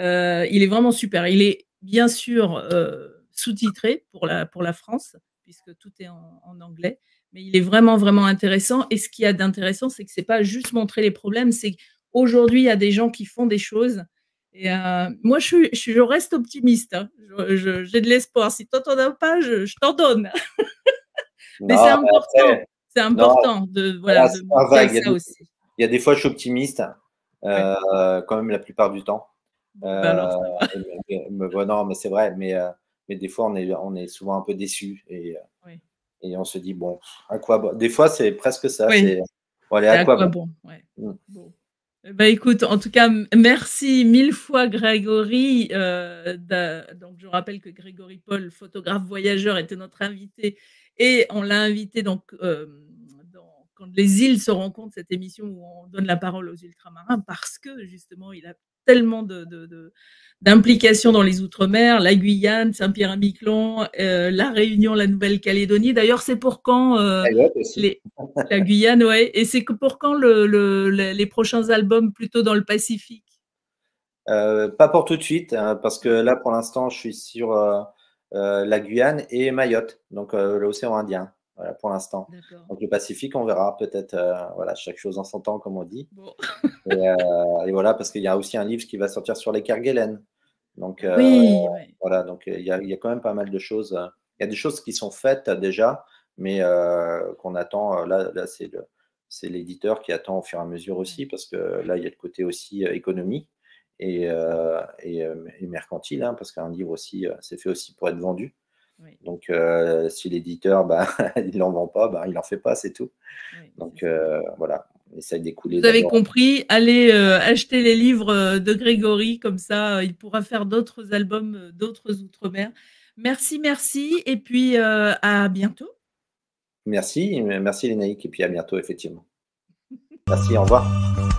S1: euh, il est vraiment super. Il est bien sûr euh, sous-titré pour la, France, puisque tout est en, anglais. Mais il est vraiment, vraiment intéressant. Et ce qu'il y a d'intéressant, c'est que ce n'est pas juste montrer les problèmes, c'est qu'aujourd'hui, il y a des gens qui font des choses. Et euh, moi, je, reste optimiste. Hein. J'ai de l'espoir. Si tu n'en as pas, je, t'en donne. mais c'est important. C'est important de, voilà, Ça aussi.
S2: il y a des fois, je suis optimiste, quand même la plupart du temps. Bah euh, non, mais c'est vrai, mais, euh, mais des fois, on est, on est souvent un peu déçu et, euh, et on se dit, bon, à quoi bon Des fois, c'est presque ça. C'est, à, quoi, bon,
S1: Bah écoute, en tout cas, merci mille fois Grégory. donc je rappelle que Grégory Paul, photographe voyageur, était notre invité et on l'a invité donc quand les îles se rencontrent, cette émission où on donne la parole aux ultramarins parce que justement il a tellement de, d'implication dans les Outre-mer, la Guyane, Saint-Pierre-et-Miquelon, euh, la Réunion, la Nouvelle-Calédonie. D'ailleurs, c'est pour quand euh, ah, la Guyane, ouais. Et c'est pour quand les prochains albums plutôt dans le Pacifique
S2: euh, Pas pour tout de suite, hein, parce que là, pour l'instant, je suis sur la Guyane et Mayotte, donc l'océan Indien. Voilà pour l'instant. Donc le Pacifique, on verra peut-être euh, voilà chaque chose en son temps, comme on dit. Euh, et, voilà parce qu'il y a aussi un livre qui va sortir sur les Kerguelen. Donc euh, voilà donc il y, a quand même pas mal de choses. Il y a des choses qui sont faites déjà, mais qu'on attend. Là, là c'est l'éditeur qui attend au fur et à mesure aussi parce que là il y a le côté aussi économie et, mercantile hein, parce qu'un livre aussi c'est fait aussi pour être vendu. Donc, euh, si l'éditeur, bah, il n'en vend pas, bah, il n'en fait pas, c'est tout. Donc, euh, voilà, on essaye d'écouler. Vous avez
S1: compris, allez euh, acheter les livres de Grégory, comme ça, il pourra faire d'autres albums, d'autres Outre-mer. Merci, merci, et puis à bientôt.
S2: Merci, merci Lénaïque, et puis à bientôt, effectivement. Merci, au revoir.